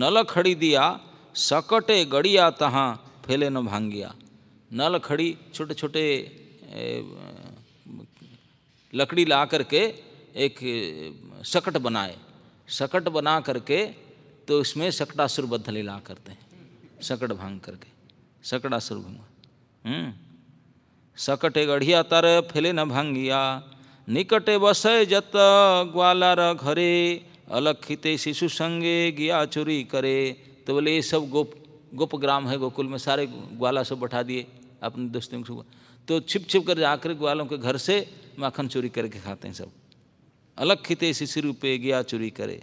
नल खड़ी दिया सकटे गड़िया तहाँ फैले न भांगिया नल खड़ी छोटे छोटे लकड़ी ला करके एक सकट बनाए सकट बना करके तो इसमें सकटासुर बद्ध लीला करते हैं सकट भांग करके सकटासुर भंग हम्म। सकटे गढ़िया तर फैले न भांगिया निकटे बसे जत ग्वालार घरे अलखिते शिशु संगे गिया चोरी करे तो बोले ये सब गोप गोप ग्राम है गोकुल में सारे ग्वाला सब बैठा दिए अपने दोस्तों सुबह तो छिप छिप कर जाकर ग्वालों के घर से माखन चोरी करके खाते हैं सब खिते शिशिर पे गया चुरी करे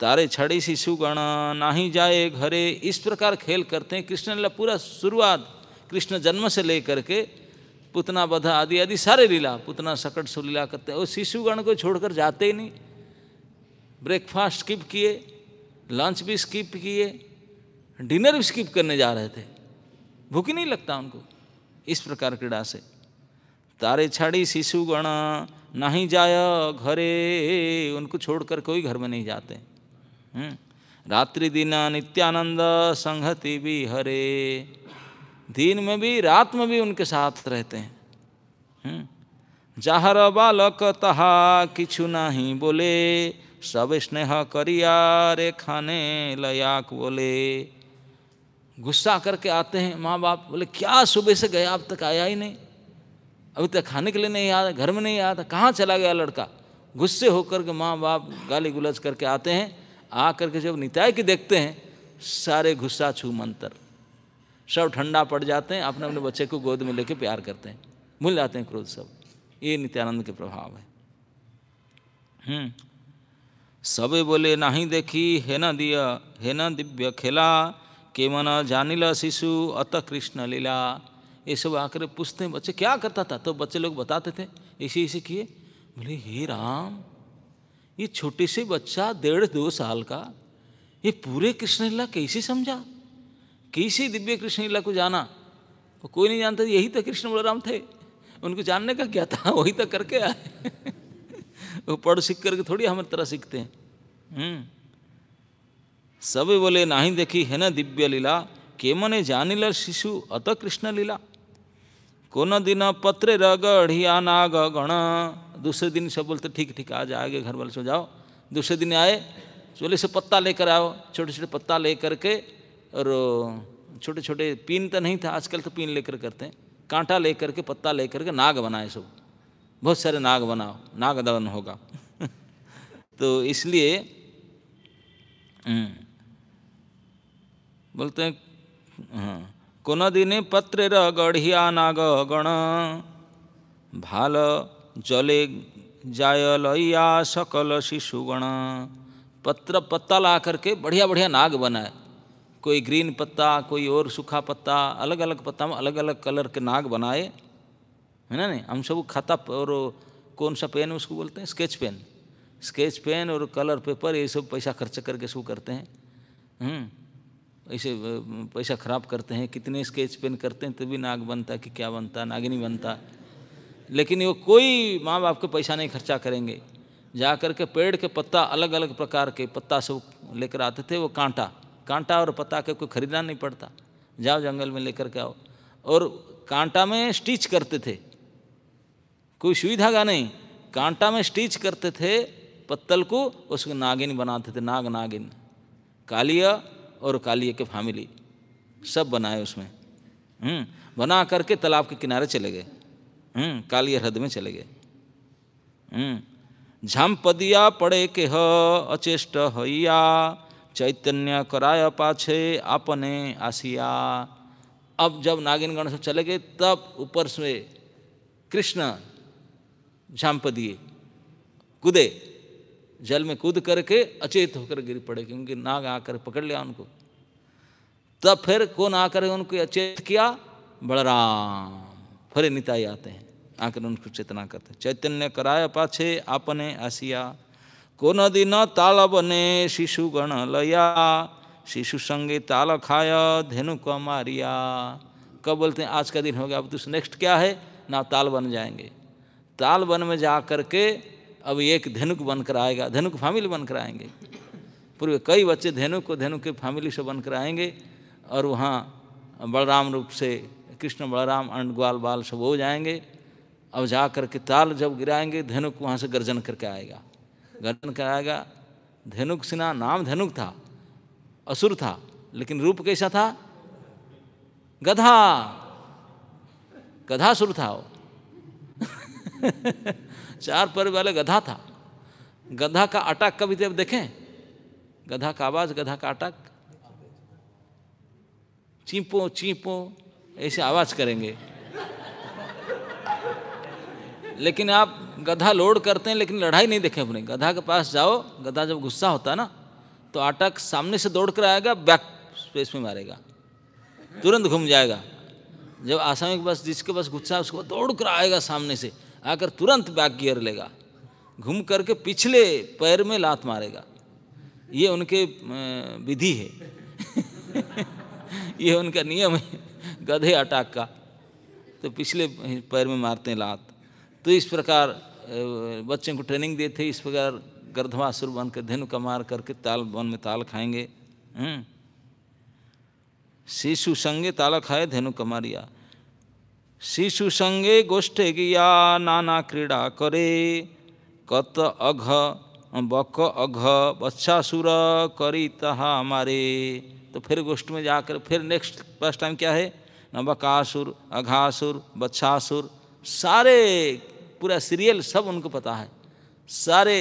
तारे छड़े शिशु ना ही जाए घरे इस प्रकार खेल करते हैं कृष्ण लीला पूरा शुरुआत कृष्ण जन्म से लेकर के पुतना बधा आदि आदि सारे लीला पुतना सकट सु लीला करते हैं और शिशुगण को छोड़कर जाते ही नहीं ब्रेकफास्ट स्किप किए लंच भी स्किप किए डिनर भी स्किप करने जा रहे थे भूख ही नहीं लगता उनको इस प्रकार क्रीड़ा से तारे छाड़ी शिशुगण नहीं जाया घरे उनको छोड़कर कोई घर में नहीं जाते हम्म। रात्रि दिना नित्यानंद संहति भी हरे दिन में भी रात में भी उनके साथ रहते हैं हम्म। जाहर बालक तहा किछु नहीं बोले सब स्नेह करिया रे खाने लयाक बोले गुस्सा करके आते हैं माँ बाप बोले क्या सुबह से गया अब तक आया ही नहीं अभी तक खाने के लिए नहीं आया घर में नहीं आया था कहाँ चला गया लड़का गुस्से होकर के माँ बाप गाली गुलज करके आते हैं आ करके जब निताय के देखते हैं सारे गुस्सा छू मंतर सब ठंडा पड़ जाते हैं अपने अपने बच्चे को गोद में लेके प्यार करते हैं भूल जाते हैं क्रोध सब ये नित्यानंद के प्रभाव है हम्म। सबे बोले नहीं देखी हे न दिया हे न दिव्य खेला के मना जानिला शिशु अत कृष्ण लीला ये सब आकर पूछते हैं बच्चे क्या करता था तो बच्चे लोग बताते थे ऐसे ऐसे किए बोले हे राम ये छोटे से बच्चा डेढ़ दो साल का ये पूरे कृष्ण लीला कैसे समझा कैसे दिव्य कृष्ण लीला को जाना वो कोई नहीं जानता यही तो कृष्ण बलराम थे उनको जानने का क्या था वही तो करके आए वो पढ़ सीख करके थोड़ी हमारी तरह सीखते हैं हम्म। सब बोले नहीं देखी है ना दिव्य लीला के मने जानी शिशु अत कृष्ण लीला कोन दिन पत्रे रगढ़िया नाग गण दूसरे दिन सब बोलते ठीक ठीक आज आगे घर वाले से जाओ दूसरे दिन आए चोले से पत्ता लेकर आओ छोटे छोटे पत्ता लेकर के और छोटे छोटे पीन तो नहीं था आजकल तो पीन लेकर करते हैं कांटा लेकर के पत्ता लेकर के नाग बनाए सब बहुत सारे नाग बनाओ नाग दवन होगा तो इसलिए हम्म, बोलते हैं हाँ কোনদিনে পত্রের गढ़िया नाग गण भाल जले जाय लैया सकल শিশুগণ पत्र पत्ता ला करके बढ़िया बढ़िया नाग बनाए कोई ग्रीन पत्ता कोई और सूखा पत्ता अलग अलग पत्ता में अलग अलग कलर के नाग बनाए है ना नहीं हम सब खाता और कौन सा पेन उसको बोलते हैं स्केच पेन स्केच पेन और कलर पेपर ये सब पैसा खर्च करके शो करते हैं हम्म। ऐसे पैसा खराब करते हैं कितने स्केच पेन करते हैं तभी नाग बनता कि क्या बनता नागिनी बनता लेकिन वो कोई माँ बाप के पैसा नहीं खर्चा करेंगे जा कर के पेड़ के पत्ता अलग अलग प्रकार के पत्ता सब लेकर आते थे वो कांटा कांटा और पत्ता के कोई खरीदना नहीं पड़ता जाओ जंगल में लेकर के आओ और कांटा में स्टिच करते थे कोई सुविधा का नहीं कांटा में स्टिच करते थे पत्तल को उसको नागिन बनाते थे नाग नागिन कालिया और काली के फैमिली सब बनाए उसमें हम्म, बना करके तालाब के किनारे चले गए हम्म, काली हृदय में चले गए हम्म, झमपदिया पड़े के ह अचेष्ट हैया चैतन्य कराया पाछे अपने आसिया अब जब नागिनगण सब चले गए तब ऊपर से कृष्ण झामपदिए कूदे जल में कूद करके अचेत होकर गिर पड़े क्योंकि नाग आकर पकड़ लिया उनको तब फिर कौन आकर उनको अचेत किया बलराम फिर निताई आते हैं आकर उनको चेतना करते चैतन्य कराया पाछे आपने आसिया को न दिन तालब ने शिशु गण लया शिशु संगे ताल खाया धेनु को मारिया कब बोलते हैं आज का दिन हो गया अब तो नेक्स्ट क्या है ना ताल बन जाएंगे ताल बन में जा करके अब एक धेनुक बनकर आएगा धेनुक फैमिली बनकर आएंगे पूरे कई बच्चे धेनुक को धेनुक के फैमिली से बनकर आएंगे और वहाँ बलराम रूप से कृष्ण बलराम अंड ग्वाल बाल सब हो जाएंगे अब जा कर के ताल जब गिराएंगे धेनुक वहाँ से गर्जन करके आएगा गर्जन कराएगा धेनुक सिन्हा नाम धेनुक था असुर था लेकिन रूप कैसा था गधा गधा सुर था वो चार पैर वाले गधा था गधा का अटक कभी जब देखें गधा का आवाज़ गधा का अटक चीपो चीपो ऐसे आवाज़ करेंगे लेकिन आप गधा लोड करते हैं लेकिन लड़ाई नहीं देखे अपने गधा के पास जाओ गधा जब गुस्सा होता है ना तो आटक सामने से दौड़ कर आएगा बैक स्पेस में मारेगा तुरंत घूम जाएगा जब आसामी के पास जिसके पास गुस्सा है उसको दौड़ कर आएगा सामने से आकर तुरंत बैक गियर लेगा घूम करके पिछले पैर में लात मारेगा ये उनके विधि है ये उनका नियम है गधे अटाक का तो पिछले पैर में मारते हैं लात तो इस प्रकार बच्चे को ट्रेनिंग देते हैं इस प्रकार गर्धवासुर बन कर धनु का मार करके ताल वन में ताल खाएंगे हम्म। शिशु संगे ताला खाए धनु कमारिया शिशु संगे गोष्ठे गिया नाना क्रीड़ा करे कत अघ बक अघ सुर करी तहा मारे तो फिर गोष्ठ में जाकर फिर नेक्स्ट फर्स्ट टाइम क्या है न बकासुर अघासुर बच्छासुर सारे पूरा सीरियल सब उनको पता है सारे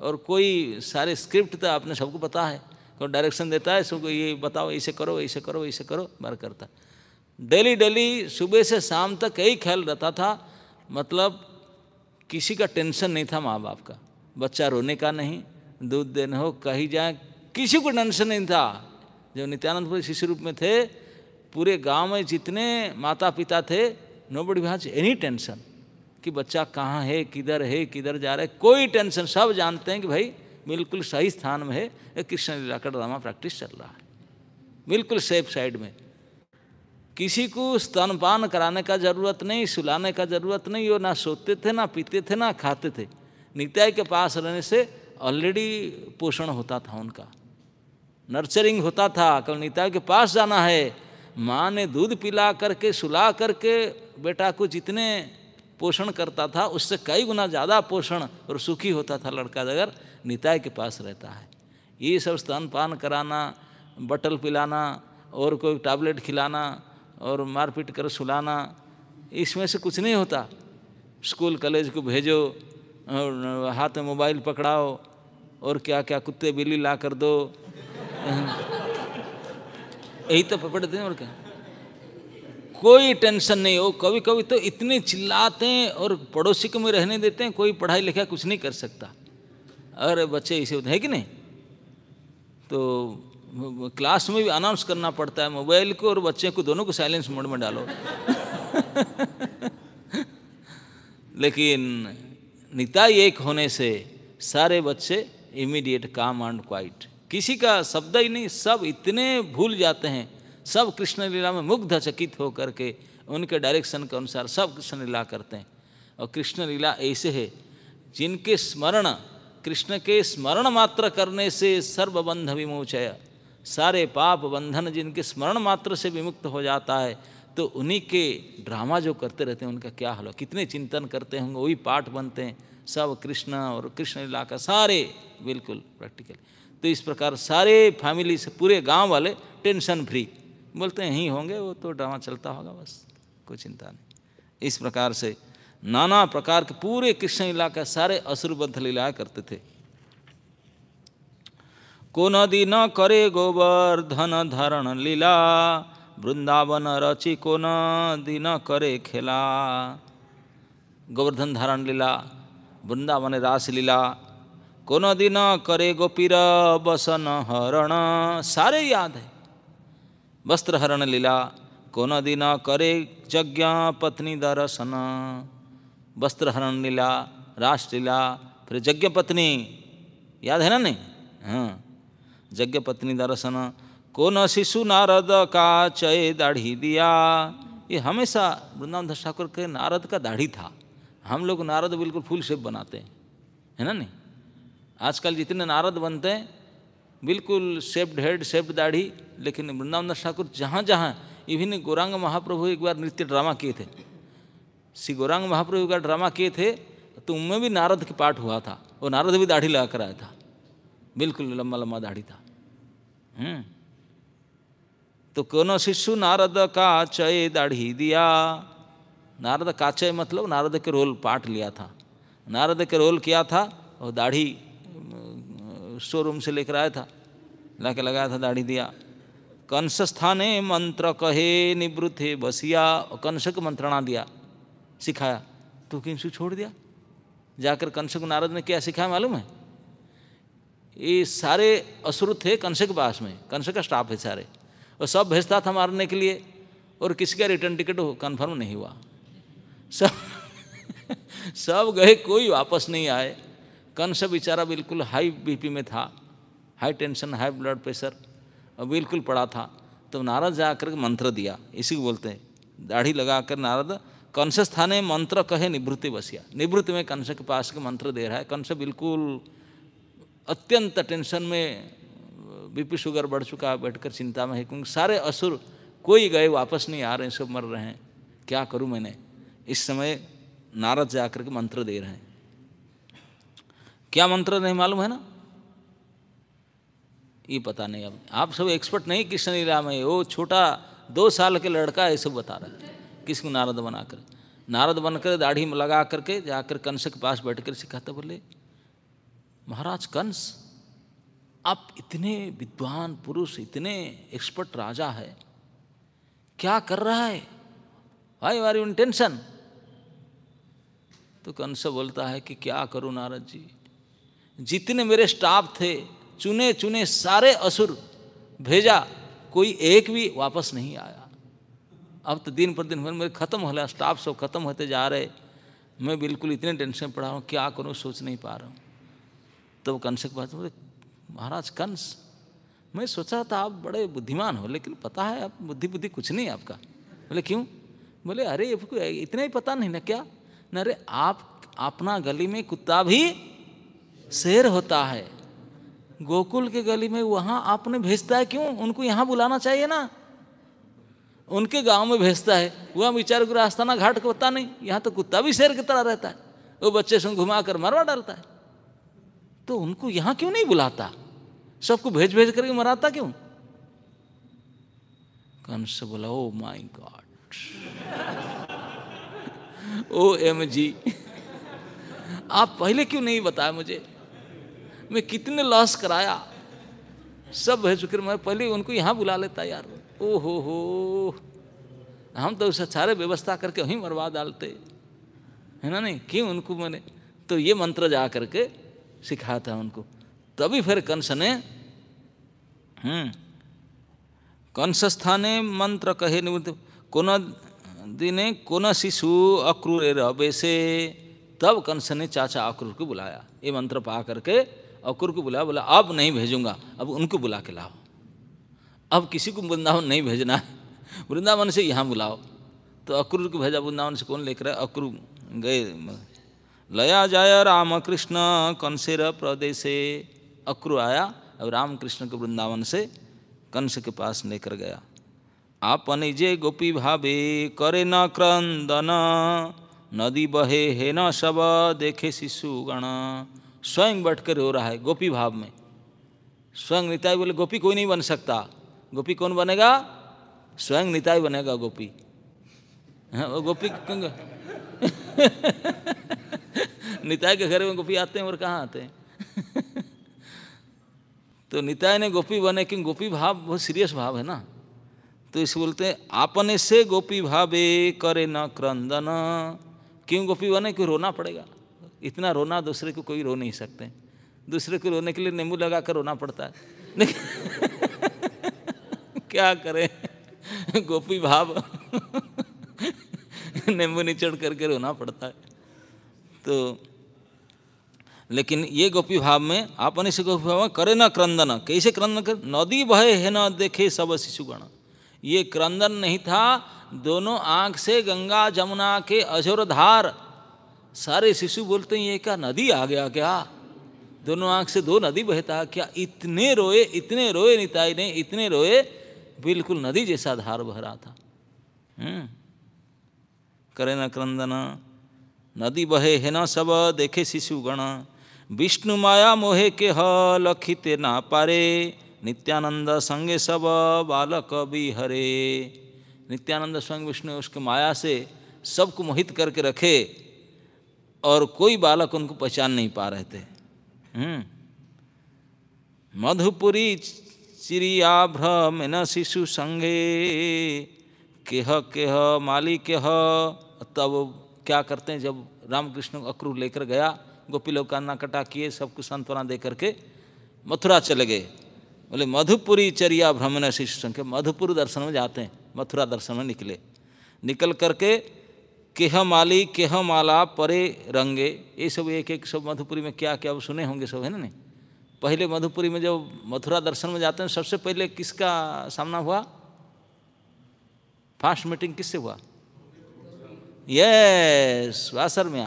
और कोई सारे स्क्रिप्ट तो आपने सबको पता है कोई डायरेक्शन देता है सबको ये बताओ ऐसे करो ऐसे करो ऐसे करो बार करता है डेली डेली सुबह से शाम तक यही ख्याल रहता था मतलब किसी का टेंशन नहीं था माँ बाप का बच्चा रोने का नहीं दूध देने हो कहीं जाए किसी को टेंशन नहीं था जो नित्यानंदपुर शिशु रूप में थे पूरे गांव में जितने माता पिता थे नो बड़ी भाज एनी टेंशन कि बच्चा कहाँ है किधर है किधर जा रहा है कोई टेंशन सब जानते हैं कि भाई बिल्कुल सही स्थान में है कृष्ण लीला का ड्रामा प्रैक्टिस चल रहा है बिल्कुल सेफ साइड में किसी को स्तनपान कराने का ज़रूरत नहीं सुलाने का ज़रूरत नहीं वो ना सोते थे ना पीते थे ना खाते थे नित्याय के पास रहने से ऑलरेडी पोषण होता था उनका नर्चरिंग होता था कल नित्याय के पास जाना है माँ ने दूध पिला करके सुला करके बेटा को जितने पोषण करता था उससे कई गुना ज़्यादा पोषण और सुखी होता था लड़का अगर नित्याय के पास रहता है ये सब स्तनपान कराना बटल पिलाना और कोई टैबलेट खिलाना और मारपीट कर सुलाना इसमें से कुछ नहीं होता स्कूल कॉलेज को भेजो और हाथ में मोबाइल पकड़ाओ और क्या क्या कुत्ते बिल्ली ला कर दो यही तो पकड़ते हैं और क्या कोई टेंशन नहीं हो कभी कभी तो इतने चिल्लाते हैं और पड़ोसी को में रहने देते हैं कोई पढ़ाई लिखाई कुछ नहीं कर सकता अरे बच्चे इसे है कि नहीं तो क्लास में भी अनाउंस करना पड़ता है मोबाइल को और बच्चे को दोनों को साइलेंस मोड में डालो लेकिन निता एक होने से सारे बच्चे इमीडिएट काम एंड क्वाइट किसी का शब्द ही नहीं सब इतने भूल जाते हैं सब कृष्ण लीला में मुग्ध चकित होकर के उनके डायरेक्शन के अनुसार सब कृष्ण लीला करते हैं और कृष्ण लीला ऐसे है जिनके स्मरण कृष्ण के स्मरण मात्र करने से सर्वबंध विमोचया सारे पाप बंधन जिनके स्मरण मात्र से विमुक्त हो जाता है तो उन्हीं के ड्रामा जो करते रहते हैं उनका क्या हाल कितने चिंतन करते होंगे वही पाठ बनते हैं सब कृष्ण और कृष्ण लीला का सारे बिल्कुल प्रैक्टिकली तो इस प्रकार सारे फैमिली से पूरे गांव वाले टेंशन फ्री बोलते हैं यहीं होंगे वो तो ड्रामा चलता होगा बस कोई चिंता नहीं इस प्रकार से नाना प्रकार के पूरे कृष्ण लीला का सारे असुरबद्ध लीलाएँ करते थे को नदी न करे गोवर्धन धरण लीला वृंदावन रचि को नदी न करे खेला गोवर्धन धारण लीला वृंदावन रास लीला को नदी न करे गोपीर बसन हरण सारे याद है वस्त्र हरण लीला को दिन करे यज्ञ पत्नी दर्शन वस्त्र हरण लीला रास लीला फिर यज्ञ पत्नी याद है ना नहीं हाँ यज्ञ पत्नी दर्शन को न शिशु नारद का चय दाढ़ी दिया ये हमेशा वृंदावन दास ठाकुर के नारद का दाढ़ी था हम लोग नारद बिल्कुल फुल शेप बनाते हैं है ना नहीं आजकल जितने नारद बनते हैं बिल्कुल शेप्ड हेड शेप्ड दाढ़ी लेकिन वृंदावन दास ठाकुर जहाँ जहाँ इविन गौरांग महाप्रभु एक बार नृत्य ड्रामा किए थे श्री गौरांग महाप्रभु का ड्रामा किए थे तो उनमें भी नारद के पाठ हुआ था और नारद भी दाढ़ी लगा कर आया था बिल्कुल लम्बा लम्बा दाढ़ी था हम्म। तो कोनो शिशु नारद का चय दाढ़ी दिया नारद का चय मतलब नारद के रोल पार्ट लिया था नारद के रोल किया था और दाढ़ी शोरूम से लेकर आया था ला के लगाया था दाढ़ी दिया कंस स्थाने मंत्र कहे है बसिया और कंस को मंत्रणा दिया सिखाया तो किंसु छोड़ दिया जाकर कंस को नारद ने क्या सिखाया मालूम है ये सारे असुर थे कंस के पास में कंस का स्टाफ है सारे और सब भेजता था मारने के लिए और किसी का रिटर्न टिकट कन्फर्म नहीं हुआ सब सब गए कोई वापस नहीं आए कंस बेचारा बिल्कुल हाई बीपी में था high tension high blood pressure और बिल्कुल पड़ा था तो नारद जा कर मंत्र दिया इसी को बोलते हैं दाढ़ी लगा कर नारद कंस स्थाने मंत्र कहे निवृत्ति बसिया निवृत्ति में कंस के पास के मंत्र दे रहा है कंस बिल्कुल अत्यंत टेंशन में बीपी शुगर बढ़ चुका है बैठकर चिंता में है क्योंकि सारे असुर कोई गए वापस नहीं आ रहे हैं सब मर रहे हैं क्या करूं मैंने इस समय नारद जा करके मंत्र दे रहे हैं क्या मंत्र नहीं मालूम है ना ये पता नहीं अब आप सब एक्सपर्ट नहीं कृष्ण लीला में वो छोटा दो साल के लड़का ये सब बता रहा है किसको नारद बनाकर नारद बनकर दाढ़ी में लगा करके जाकर कंस के पास बैठ कर सिखाते बोले महाराज कंस आप इतने विद्वान पुरुष इतने एक्सपर्ट राजा है क्या कर रहा है भाई वारी इन टेंशन तो कंस बोलता है कि क्या करूं नारद जी जितने मेरे स्टाफ थे चुने चुने सारे असुर भेजा कोई एक भी वापस नहीं आया अब तो दिन पर दिन भर मेरे खत्म हो स्टाफ सब खत्म होते जा रहे मैं बिल्कुल इतने टेंशन पड़ा हूँ क्या करूँ सोच नहीं पा रहा हूँ तो वो कंस के पास बोले महाराज कंस मैं सोचा था आप बड़े बुद्धिमान हो लेकिन पता है आप बुद्धि बुद्धि कुछ नहीं आपका बोले क्यों बोले अरे इतना ही पता नहीं ना क्या न अरे आप अपना गली में कुत्ता भी शेर होता है गोकुल के गली में वहाँ आपने भेजता है क्यों उनको यहाँ बुलाना चाहिए ना उनके गांव में भेजता है वह विचार गुरु आस्थाना घाट को पता नहीं यहाँ तो कुत्ता भी शेर की तरह रहता है वो बच्चे से घुमा कर मरवा डालता है तो उनको यहां क्यों नहीं बुलाता सबको भेज भेज करके मराता क्यों कंस बोला ओ माई गॉड ओ एम जी आप पहले क्यों नहीं बताया मुझे मैं कितने लॉस कराया सब भेज कर मैं पहले उनको यहां बुला लेता यार ओ हो हो हम तो उसे सारे व्यवस्था करके वहीं मरवा डालते है ना नहीं क्यों उनको मैंने तो ये मंत्र जा करके सिखाया था उनको तभी फिर कंस ने हम्म, कंस स्थाने मंत्र कहे निमित्त कोन दिने कोन शिशु अक्रूर वैसे तब कंस ने चाचा अक्रूर को बुलाया ये मंत्र पा करके अक्रूर को बुलाया बोला अब नहीं भेजूंगा अब उनको बुला के लाओ अब किसी को वृंदावन नहीं भेजना है वृंदावन से यहाँ बुलाओ तो अक्रूर को भेजा वृंदावन से कौन लेकर अक्रूर गए लया जाय राम कृष्ण कंसेर प्रदेश अक्रु आया और रामकृष्ण के वृंदावन से कंस के पास लेकर गया आप निजे गोपी भावे करे न क्रंदन नदी बहे हे न शब देखे शिशु गण स्वयं बटकर कर हो रहा है गोपी भाव में स्वयं निताई बोले गोपी कोई नहीं बन सकता गोपी कौन बनेगा स्वयं निताई बनेगा गोपी हाँ गोपी निताय के घर में गोपी आते हैं और कहाँ आते हैं तो निताय ने गोपी बने क्योंकि गोपी भाव बहुत सीरियस भाव है ना तो इसे बोलते हैं आपने से गोपी भावे करे न क्रंदन क्यों गोपी बने क्यों रोना पड़ेगा इतना रोना दूसरे को कोई रो नहीं सकते दूसरे को रोने के लिए नींबू लगा कर रोना पड़ता है क्या करें गोपी भाव नींबू निचड़ करके रोना पड़ता है तो लेकिन ये गोपी भाव में आप से गोपी भाव में करे ना क्रंदन कैसे क्रंदन कर नदी भय है न देखे सब शिशुगण ये क्रंदन नहीं था दोनों आँख से गंगा जमुना के अजोर धार सारे शिशु बोलते हैं ये क्या नदी आ गया क्या दोनों आँख से दो नदी बहता क्या इतने रोए इतने रोए निताई ने इतने रोए बिल्कुल नदी जैसा धार बह रहा था हम्म। करे न क्रंदना नदी बहे है न सब देखे शिशुगण विष्णु माया मोहे के ह लखित ना पारे नित्यानंद संगे सब बालक भी हरे नित्यानंद स्वयं विष्णु उसके माया से सबको मोहित करके रखे और कोई बालक उनको पहचान नहीं पा रहे थे हम्म। मधुपुरी चिड़िया भ्रम न शिशु संगे केह केह मालिक केह तब क्या करते हैं जब रामकृष्ण अक्रूर लेकर गया गोपी लोग का कटा किए सबको सांत्वना दे करके मथुरा चले गए बोले मधुपुरी चरिया भ्रमण शिष्य संख्य मधुपुर दर्शन में जाते हैं मथुरा दर्शन में निकले निकल करके केह माली केह माला परे रंगे ये सब एक एक सब मधुपुरी में क्या क्या वो सुने होंगे सब है ना नहीं पहले मधुपुरी में जब मथुरा दर्शन में जाते हैं सबसे पहले किसका सामना हुआ फास्ट मीटिंग किससे हुआ यस वासर में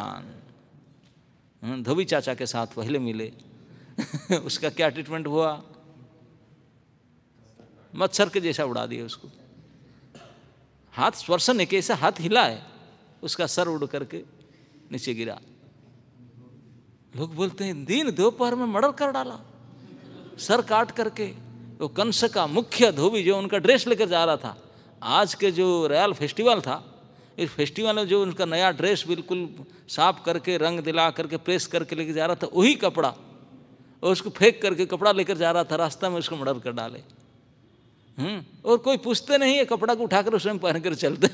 धोबी चाचा के साथ पहले मिले उसका क्या ट्रीटमेंट हुआ मच्छर के जैसा उड़ा दिया उसको हाथ स्पर्शन एक ऐसा हाथ हिला है उसका सर उड़ करके नीचे गिरा लोग बोलते हैं दिन दोपहर में मर्डर कर डाला सर काट करके वो कंस का मुख्य धोबी जो उनका ड्रेस लेकर जा रहा था आज के जो रॉयल फेस्टिवल था एक फेस्टिवल में जो उनका नया ड्रेस बिल्कुल साफ करके रंग दिला करके प्रेस करके लेके जा रहा था वही कपड़ा और उसको फेंक करके कपड़ा लेकर जा रहा था रास्ता में उसको मर्डर कर डाले हम्म, और कोई पूछते नहीं है कपड़ा को उठाकर उसमें पहन कर चलते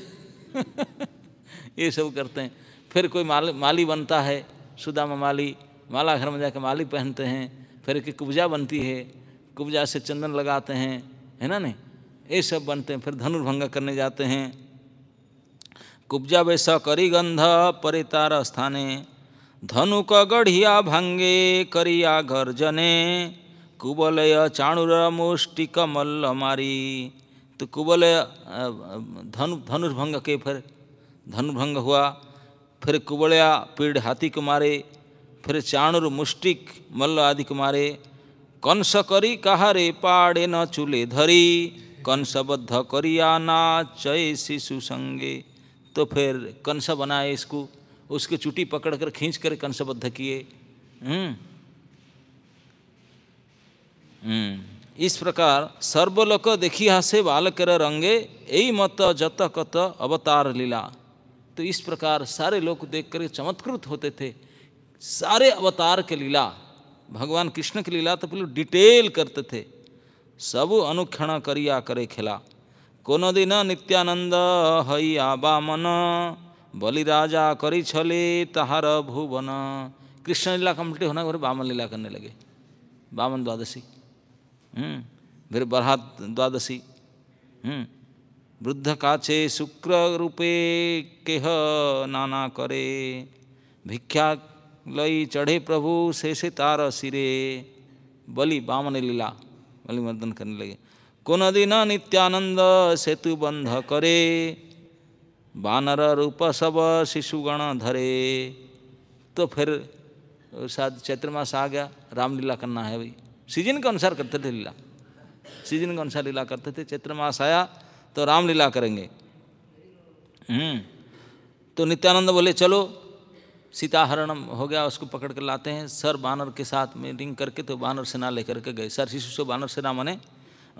ये सब करते हैं फिर कोई माल माली बनता है सुदामा माली माला घर में जाकर माली पहनते हैं फिर एक कुब्जा बनती है कुब्जा से चंदन लगाते हैं है ना नहीं ये सब बनते हैं फिर धनुर्भंगा करने जाते हैं कुब्जा वैसा करी गंध परितार स्थाने धनुक गढ़िया भांगे करिया गर्जने कुबलय चाणुर मुष्टिक मल्ल मारी तो कुबलय धनु धनुर्भंग के फिर धनुर्भंग हुआ फिर कुबलया पीढ़ हाथी को मारे फिर चाणुर मुष्टिक मल्ल आदि को मारे कंस करी कहारे पाड़े न चूले धरी कंसबद्ध करिया ना चय शिशु संगे तो फिर कंस बनाए इसको उसकी चुटी पकड़ कर खींच कर कंसबद्ध किए हम्म। हम्म। इस प्रकार सर्वलोक देखी हासे कर रंगे यही मत जत कत अवतार लीला तो इस प्रकार सारे लोग देख कर चमत्कृत होते थे सारे अवतार के लीला भगवान कृष्ण की लीला तो बिल्कुल डिटेल करते थे सब अनुक्षण करिया करे खिला কোনদিন নিত্যানন্দ হইয়া বামন बलिराजा करी छले तहार भुवन कृष्ण लीला कम्प्लीट होना फिर वामन लीला करने लगे बामन द्वादशी फिर बरहात द्वादशी वृद्ध काछे शुक्र रूपे केह नाना करे भिक्षा लई चढ़े प्रभु से से तार सिरे बलि बामन लीला बलि करने लगे दिन नित्यानंद सेतु बंध करे बानर रूप सब शिशुगण धरे तो फिर शायद चैत्र मास आ गया रामलीला करना है भाई सीजन के अनुसार करते थे लीला सीजन के अनुसार लीला करते थे चैत्र मास आया तो रामलीला करेंगे हम्म, तो नित्यानंद बोले चलो सीता हरण हो गया उसको पकड़ कर लाते हैं सर बानर के साथ मीटिंग करके तो बानर सेना लेकर के गए सर शिशु से बानर सेना माने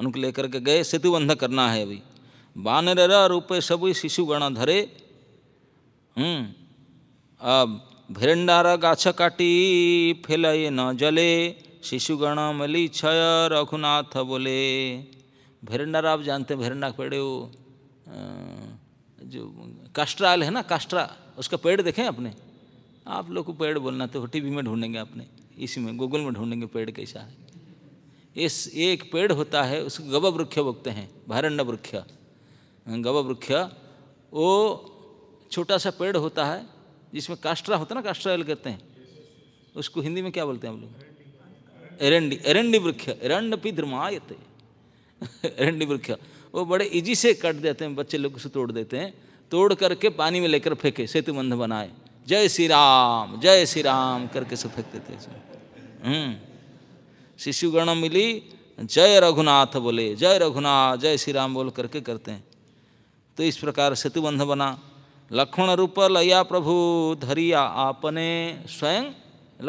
उनको लेकर के गए सेतु बंध करना है अभी बानर रूपे सब शिशु गण धरे हम्म, अब भिरंडारा गाछ काटी फैलये न जले शिशुगण मली छय रघुनाथ बोले भिरंडारा आप जानते हैं भिरंडा पेड़ वो जो कास्ट्राल है ना कास्ट्रा उसका पेड़ देखें आपने आप लोग को पेड़ बोलना तो टी वी में ढूंढेंगे आपने इसी में गूगल में ढूंढेंगे पेड़ कैसा है इस एक पेड़ होता है उसको गव वृक्ष बोलते हैं भारण्य वृक्ष हाँ, गव वृक्ष वो छोटा सा पेड़ होता है जिसमें कास्ट्रा होता है ना कास्ट्रा कहते हैं उसको हिंदी में क्या बोलते हैं हम लोग एरंडी एरंडी वृक्ष एरंड पी ध्रमायत एरंडी वृक्ष वो बड़े इजी से कट देते हैं बच्चे लोग उसे तोड़ देते हैं तोड़ करके पानी में लेकर फेंके बंध बनाए जय श्री राम जय श्री राम करके से फेंक देते हैं हम्म। शिशुगण मिली जय रघुनाथ बोले जय रघुनाथ जय श्री राम बोल करके करते हैं तो इस प्रकार सेतुबंध बना लक्ष्मण रूप लया प्रभु धरिया आपने स्वयं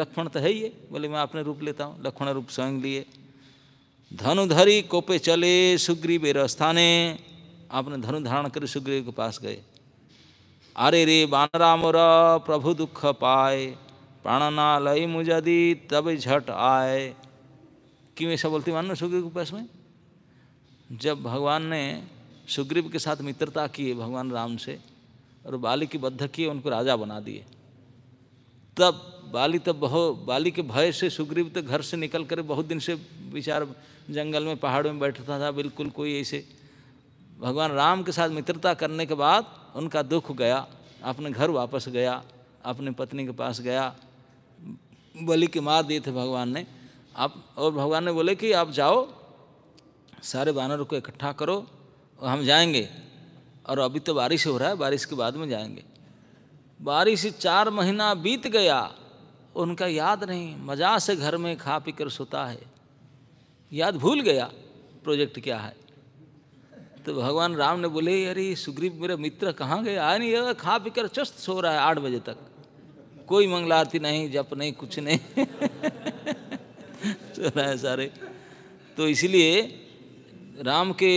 लक्ष्मण तो है ये बोले मैं अपने रूप लेता हूँ लक्ष्मण रूप स्वयं लिए धनु धरी कोपे चले सुग्री बेर स्थाने आपने धनु धारण कर सुग्रीव के पास गए अरे रे बानरामोर प्रभु दुख पाए लय मुजदी तब झट आए क्यों ऐसा बोलती मानो सुग्रीव के पास में जब भगवान ने सुग्रीव के साथ मित्रता की भगवान राम से और बाली की बद्ध किए उनको राजा बना दिए तब बाली तब बहु बाली के भय से सुग्रीव तो घर से निकल कर बहुत दिन से विचार जंगल में पहाड़ में बैठता था बिल्कुल कोई ऐसे भगवान राम के साथ मित्रता करने के बाद उनका दुख गया अपने घर वापस गया अपने पत्नी के पास गया बलि के मार दिए थे भगवान ने आप और भगवान ने बोले कि आप जाओ सारे वानरों को इकट्ठा करो हम जाएंगे और अभी तो बारिश हो रहा है बारिश के बाद में जाएंगे बारिश चार महीना बीत गया उनका याद नहीं मज़ा से घर में खा पी कर सोता है याद भूल गया प्रोजेक्ट क्या है तो भगवान राम ने बोले अरे सुग्रीव मेरा मित्र कहाँ गए आ नहीं खा पी कर चुस्त सो रहा है आठ बजे तक कोई आती नहीं जप नहीं कुछ नहीं रहा है सारे तो इसलिए राम के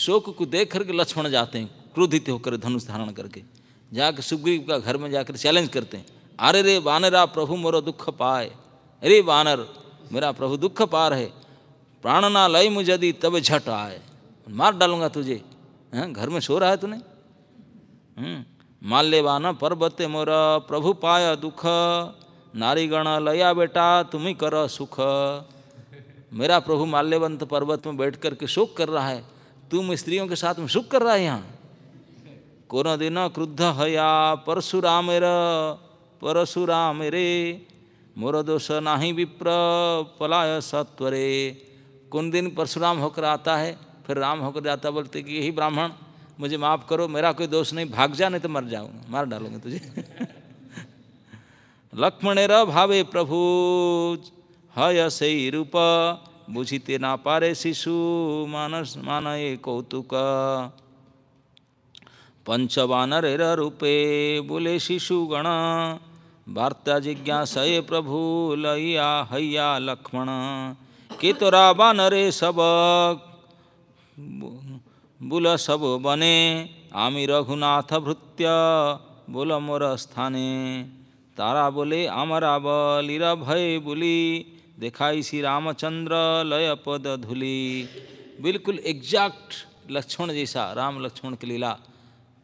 शोक को देख करके लक्ष्मण जाते हैं क्रोधित होकर धनुष धारण करके जाकर सुग्रीव का घर में जाकर चैलेंज करते हैं अरे रे आ प्रभु मोरा दुख पाए अरे वानर मेरा प्रभु दुख पा रहे प्राण ना लय मुझे तब झट आए मार डालूंगा तुझे हैं हाँ, घर में सो रहा है तूने हम्म, माल्य वाना पर्वत मोरा प्रभु पाया दुख नारीगण लया बेटा तुम ही करो सुख मेरा प्रभु माल्यवंत पर्वत में बैठ कर के सुख कर रहा है तुम स्त्रियों के साथ में सुख कर रहा है यहाँ कोनो दिन क्रुद्ध हया परशुराम परशुराम रे मोर दोष नाही विप्र पलाय सत्वरे कौन दिन परशुराम होकर आता है फिर राम होकर जाता बोलते कि यही ब्राह्मण मुझे माफ़ करो मेरा कोई दोष नहीं भाग जा नहीं तो मर जाऊँगा मार डालूंगा तुझे लक्ष्मण भावे प्रभु हय से रूप बुझिते ना नापारे शिशु मानस मे कौतुक पञ्चवानरेर रूपे बोले शिशुगण वार्ता जिज्ञास ये प्रभु लैया हैया लक्ष्मण के तोरा रे सब बुला सब बने आम्ही रघुनाथ भृत्य बोल तारा बोले अमरा बलिरा भय बोली देखाई श्री रामचंद्र लय पद धुली बिल्कुल एग्जैक्ट लक्ष्मण जैसा राम लक्ष्मण की लीला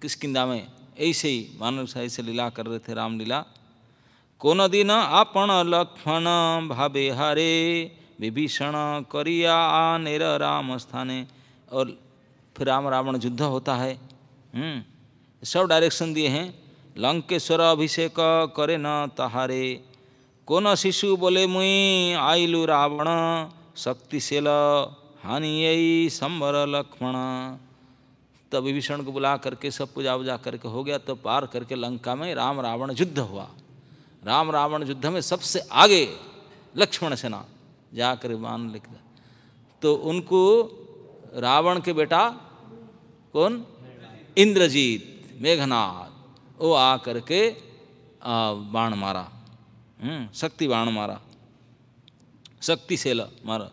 किसकिदा में ऐसे ही मानव सा ऐसे लीला कर रहे थे रामलीला न दिन आपण लक्ष्मण भावे हरे विभीषण करिया नेर राम स्थाने और फिर राम रावण युद्ध होता है सब डायरेक्शन दिए हैं ଲଙ୍କେଶ୍ୱର अभिषेक करे ନ ତାହାରେ शिशु बोले मुई মুই रावण রাবণ শক্তিশীল হানি এই संबर लक्ष्मण तब विभीषण को बुला करके सब पूजा वूजा करके हो गया तो पार करके लंका में राम रावण युद्ध हुआ राम रावण युद्ध में सबसे आगे लक्ष्मण सेना जाकर मान लिख तो उनको रावण के बेटा कौन इंद्रजीत मेघनाथ वो आ करके बाण मारा हम्म, शक्ति बाण मारा शक्ति सेल मारा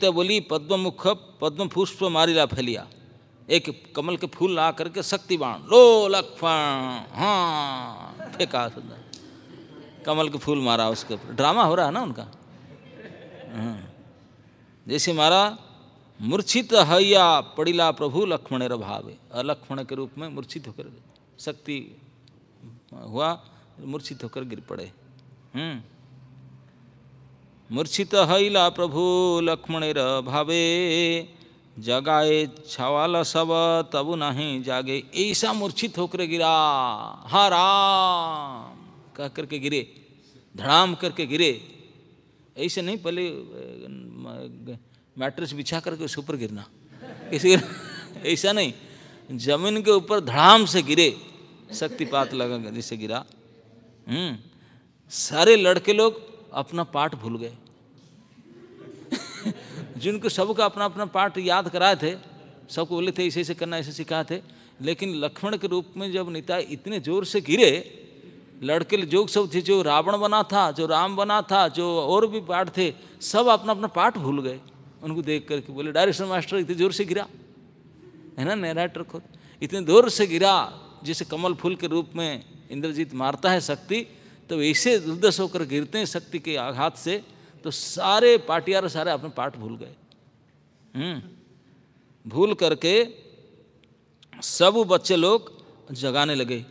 तो बोली पद्म मुख पद्म पुष्प मारिला फैलिया एक कमल के फूल ला करके शक्ति बाण लो लक्ष्मण हाँ फेंका कमल के फूल मारा उसके ड्रामा हो रहा है ना उनका हाँ। जैसे मारा मूर्छित हैया पड़िला प्रभु लक्ष्मण भावे अलक्ष्मण के रूप में मूर्छित होकर शक्ति हुआ मूर्छित होकर गिर पड़े हम्म। मूर्छित हैला प्रभु लक्ष्मण भावे जगाए छवाल सब तब नहीं जागे ऐसा मूर्छित होकर गिरा हराम कह करके गिरे धड़ाम करके गिरे ऐसे नहीं पहले मैट्रेस बिछा करके उस ऊपर गिरना ऐसा नहीं जमीन के ऊपर धड़ाम से गिरे शक्तिपात लगा जैसे गिरा हम्म, सारे लड़के लोग अपना पाठ भूल गए जिनको सबका अपना अपना पाठ याद कराए थे सबको बोले थे ऐसे ऐसे करना ऐसे सिखाए थे लेकिन लक्ष्मण के रूप में जब नेता इतने जोर से गिरे लड़के जो सब थे जो रावण बना था जो राम बना था जो और भी पाठ थे सब अपना अपना पाठ भूल गए उनको देख करके बोले डायरेक्शन मास्टर इतने जोर से गिरा है ना नैराटर खुद इतने जोर से गिरा जैसे कमल फूल के रूप में इंद्रजीत मारता है शक्ति तो ऐसे दुर्दश होकर गिरते हैं शक्ति के आघात से तो सारे पाटियार सारे अपने पाठ भूल गए हम्म। भूल करके सब बच्चे लोग जगाने लगे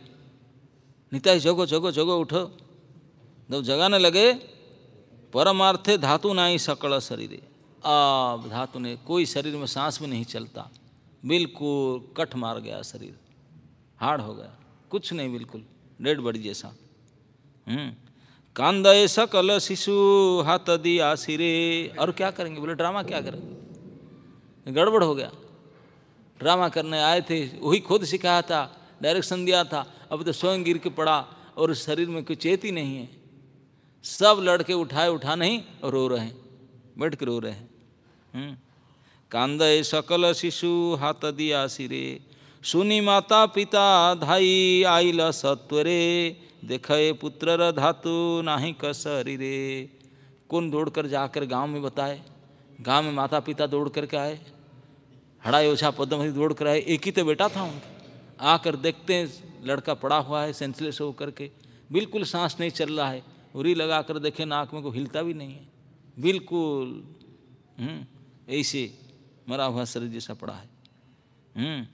नीता जगो जगो जगो उठो जब जगाने लगे परमार्थे धातु ना ही सकल शरीर अब धातु ने कोई शरीर में सांस भी नहीं चलता बिल्कुल कट मार गया शरीर हार्ड हो गया कुछ नहीं बिल्कुल डेढ़ बड़ी जैसा हम्म। कांद सकल शिशु हाथ दी आशीरे और क्या करेंगे बोले ड्रामा क्या करेंगे गड़बड़ हो गया ड्रामा करने आए थे वही खुद सिखाया था डायरेक्शन दिया था अब तो स्वयं गिर के पड़ा और शरीर में कोई चेती नहीं है सब लड़के उठाए उठा नहीं और रो रहे हैं बैठ के रो रहे हैं हम्म। कांद सकल शिशु हाथ दिया सिरे सुनि माता पिता धाई आईल सत्वरे देखे पुत्र धातु नाही क रे कौन दौड़ कर जाकर गांव में बताए गांव में माता पिता दौड़ करके आए हड़ा ओछा पद्मी दौड़ कर आए एक ही तो बेटा था उनका आकर देखते हैं लड़का पड़ा हुआ है सेंसलेस होकर के बिल्कुल सांस नहीं चल रहा है उरी लगा कर देखे नाक में को हिलता भी नहीं है बिल्कुल हम्म, ऐसे मरा हुआ शरीर जैसा पड़ा है हम्म,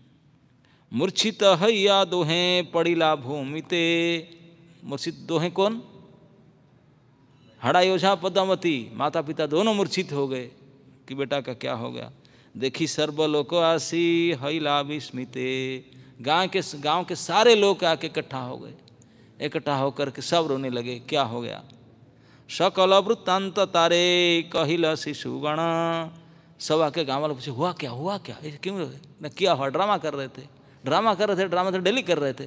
मूर्छित या दोहें पड़िला भूमिते मूर्छित दोहे कौन हड़ा योझा पदामती माता पिता दोनों मूर्छित हो गए कि बेटा का क्या हो गया देखी सर्वलोको आसी हैला विस्मिते गांव के गांव के सारे लोग आके इकट्ठा हो गए इकट्ठा होकर के सब रोने लगे क्या हो गया सकल वृत्तांत तारे कहिल शिशुगण सब आके गाँव वाले पूछे हुआ क्या हुआ क्या क्यों न किया हुआ ड्रामा कर रहे थे ड्रामा कर रहे थे ड्रामा तो डेली कर रहे थे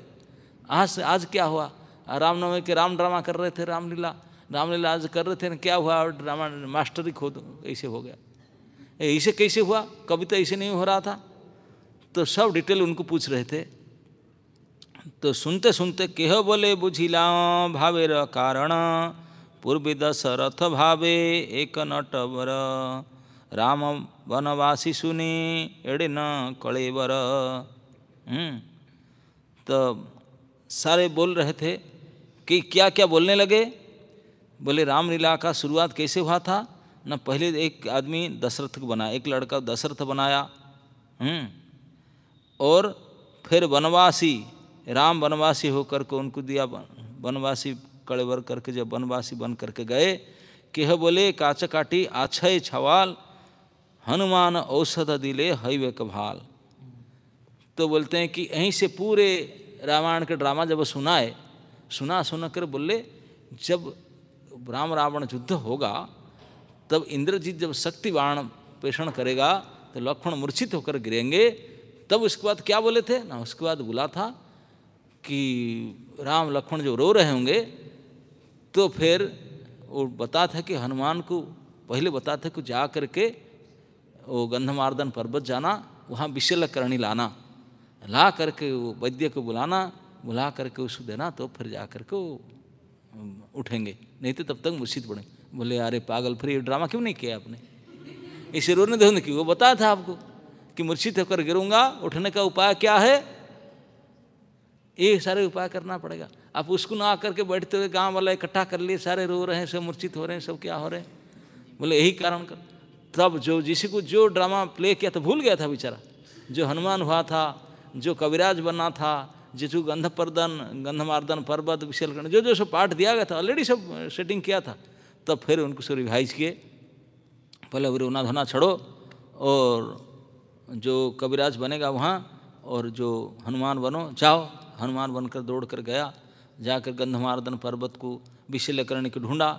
आज से आज क्या हुआ रामनवमी के राम ड्रामा कर रहे थे रामलीला रामलीला आज कर रहे थे ना क्या हुआ ड्रामा मास्टर ही खुद ऐसे हो गया ऐसे कैसे हुआ कभी तो ऐसे नहीं हो रहा था तो सब डिटेल उनको पूछ रहे थे तो सुनते सुनते केह बोले बुझिला भावेर कारण पूर्वी दशरथ भावे एक नटवर राम वनवासी सुने एड़े न कलेवर हम्म। तो सारे बोल रहे थे कि क्या क्या बोलने लगे बोले रामलीला का शुरुआत कैसे हुआ था न पहले एक आदमी दशरथ को बनाया एक लड़का दशरथ बनाया हम्म। और फिर वनवासी राम वनवासी होकर के उनको दिया वनवासी कड़ेवर करके जब वनवासी बन करके गए कि ह बोले काच काटी आछय छवाल हनुमान औषध दिले हईवे कभाल तो बोलते हैं कि यहीं से पूरे रामायण का ड्रामा जब सुनाए सुना सुना कर बोले जब राम रावण युद्ध होगा तब इंद्रजीत जब शक्ति बाण पेषण करेगा तो लक्ष्मण मूर्छित होकर गिरेंगे तब उसके बाद क्या बोले थे ना उसके बाद बोला था कि राम लक्ष्मण जो रो रहे होंगे तो फिर वो बता था कि हनुमान को पहले बता था कि जा करके वो गंधमार्दन पर्वत जाना वहाँ विशलकरणी लाना ला करके वो वैद्य को बुलाना बुला करके उसको देना तो फिर जा करके वो उठेंगे नहीं तो तब तक मुसीद पड़ेंगे बोले अरे पागल फिर ये ड्रामा क्यों नहीं किया आपने इसे रोने दो कि वो बताया था आपको कि मूर्छित होकर गिरूंगा उठने का उपाय क्या है ये सारे उपाय करना पड़ेगा आप उसको ना आकर के बैठते हुए गांव वाला इकट्ठा कर लिए सारे रो रहे हैं सब मूर्छित हो रहे हैं सब क्या हो रहे हैं बोले यही कारण कर तब जो जिसी को जो ड्रामा प्ले किया था तो भूल गया था बेचारा जो हनुमान हुआ था जो कविराज बना था गंध गंधपर्दन गंधमार्दन पर्वत विशलकण जो जो सब पाठ दिया गया था ऑलरेडी सब सेटिंग किया था तब फिर उनको से रिवाइज किए पहले रोना धोना छोड़ो और जो कविराज बनेगा वहाँ और जो हनुमान बनो जाओ हनुमान बनकर दौड़ कर गया जाकर गंधमार्दन पर्वत को विशलकर्णी को ढूंढा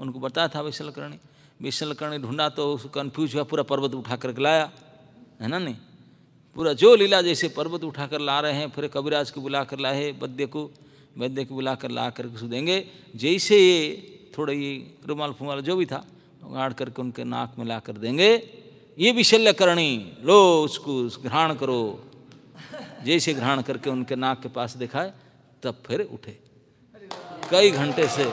उनको बताया था विशलकर्णी विशलकर्णी ढूंढा तो उसको कन्फ्यूज हुआ पूरा पर्वत उठा कर लाया है ना नहीं पूरा जो लीला जैसे पर्वत उठा कर ला रहे हैं फिर कविराज को बुला कर लाए वैद्य को वैद्य को बुला कर ला कर देंगे जैसे ये थोड़ा ये रुमाल फुमाल जो भी था गाड़ करके उनके नाक में ला कर देंगे ये भी करणी लो उसको घ्राण करो जैसे घ्राण करके उनके नाक के पास दिखाए तब फिर उठे कई घंटे से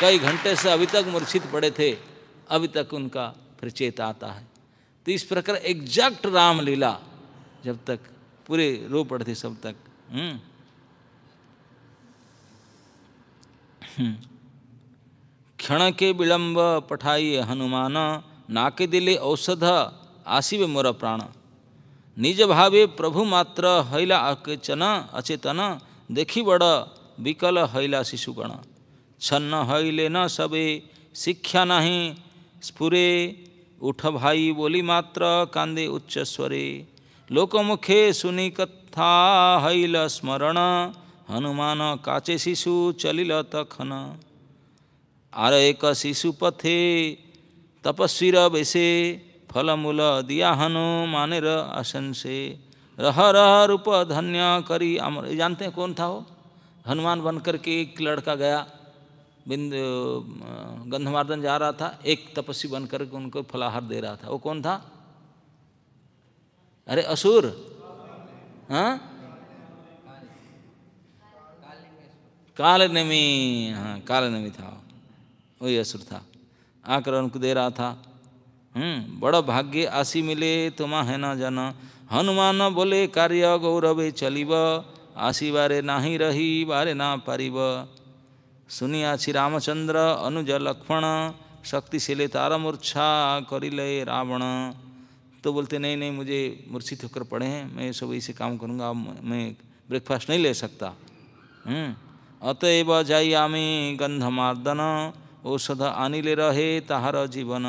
कई घंटे से अभी तक मूर्छित पड़े थे अभी तक उनका फिर चेत आता है तो इस प्रकार एग्जैक्ट रामलीला जब तक पूरे रो पड़ते सब तक हम्म। हम्म। क्षण के विलंब पठाइए हनुमान नाके दिले औषध आसिबे मोर प्राण निज भावे प्रभु मात्र हैला अकेचन अचेतन देखी बड़ विकल हैला शिशुगण छन्न हैले न सबे शिक्षा नहीं स्फुरे उठ भाई बोली मात्र कांदे उच्च स्वरे लोकमुखे सुनी कथा स्मरण हनुमान काचे शिशु चलिल तखन आर एक शिशु पथे रैसे वैसे फलमूल दिया हनुमानेर आसन रह रह रूप धन्य करी अमर जानते हैं कौन था वो हनुमान बनकर के एक लड़का गया बिंद गंधमार्दन जा रहा था एक तपस्वी बनकर के उनको फलाहार दे रहा था वो कौन था अरे असुर हाँ कालनमी हाँ कालनमी था वही असुर था आकर उनको दे रहा था हम्म, बड़ा भाग्य आशी मिले तुम्हा है ना जाना हनुमान बोले कार्य गौरव चलिब आशी बारे ना ही रही बारे ना पारिब सुनिया श्री रामचंद्र अनुज लक्ष्मण शक्तिशीले तारमूर्छा करिले रावण तो बोलते नहीं नहीं मुझे मुर्शी होकर पड़े हैं मैं सब ऐसे काम करूँगा मैं ब्रेकफास्ट नहीं ले सकता हम्म। अतएव आमी गंधमार्दन औषध आनिले रहे ताहार जीवन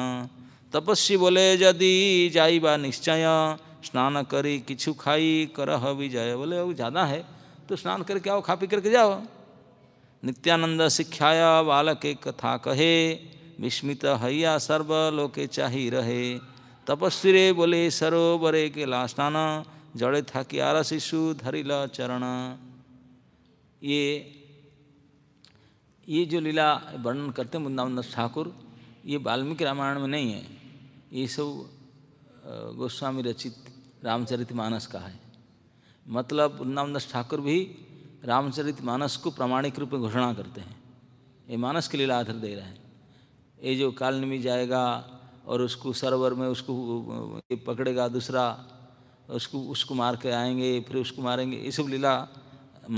तपस्वी बोले यदि जाइबा निश्चय स्नान करी किछु खाई करह विजय बोले वो ज़्यादा है तो स्नान करके आओ खा पी करके जाओ नित्यानंद शिक्षाया बालक कथा कहे विस्मित हैया सर्व लोके चाही रहे तपस्वीरे बोले सरोवरे के लास्टाना जड़े थाकी आर शिशु धरिला चरण ये ये जो लीला वर्णन करते हैं वृंदावनदास ठाकुर ये वाल्मीकि रामायण में नहीं है ये सब गोस्वामी रचित रामचरित मानस का है मतलब वृंदावनदास ठाकुर भी रामचरित मानस को प्रामाणिक रूप में घोषणा करते हैं ये मानस के लीला आधार दे रहे हैं ये जो काल निमी जाएगा और उसको सरोवर में उसको पकड़ेगा दूसरा उसको उसको मार के आएंगे फिर उसको मारेंगे ये सब लीला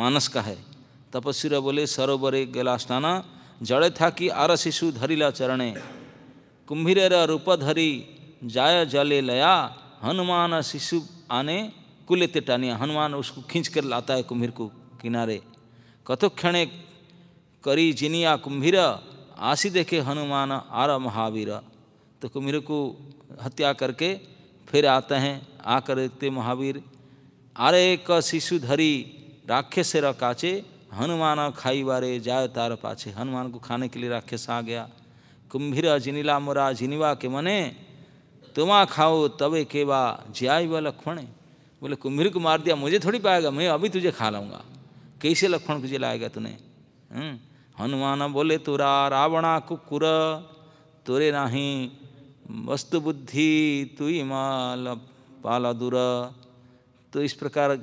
मानस का है तपस्वी बोले सरोवरे गला स्नाना जड़े था कि आर शिशु धरिला चरणे कुंभीर रूप धरी जाय जले लया हनुमान शिशु आने कुले तिटानिया हनुमान उसको खींच कर लाता है कुंभीर को किनारे कथो क्षणे करी जिनिया कुंभीर आसी देखे हनुमान आर महावीर तो कुमीर को हत्या करके फिर आते हैं आकर देखते महावीर अरे क शिशु धरी राक्षस काचे हनुमान खाई बारे जाय तार पाछे हनुमान को खाने के लिए राक्षस आ गया कुंभीर जिनीला मोरा जिनीवा के मने तुमा खाओ तबे केवा जियाई व लक्ष्मण बोले कुंभीर को मार दिया मुझे थोड़ी पाएगा मैं अभी तुझे खा लाऊंगा कैसे लक्ष्मण को जिलाएगा तूने हम्म, हनुमान बोले तुरा रावणा कुकुर तुरे नाही बुद्धि तु इमाल दूरा तो इस प्रकार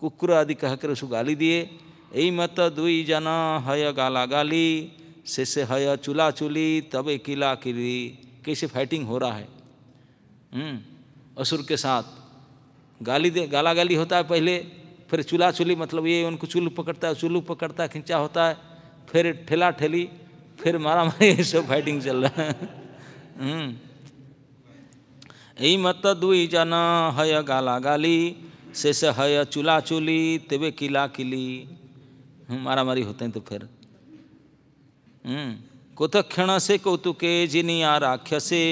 कुकुर आदि कहकर उसको गाली दिए यही मत दुई जना हय गाला गाली से से हय चूल्हा चूली तब किला किली कैसे फाइटिंग हो रहा है हम्म, असुर के साथ गाली दे गाला गाली होता है पहले फिर चूल्हा चूली मतलब ये उनको चुल्लू पकड़ता है चुल्लू पकड़ता है खींचा होता है फिर ठेला ठेली फिर मारा मारी ये सब फाइटिंग चल रहा है हम्म। मत दुई এই মত দুই জানা হয় গালাগালি শেষে হয় চুলাচুলি তেবে কিলা কিলি মারামারি হতেন তো ফের क्षण से कौतुके जिनी आ राक्षसे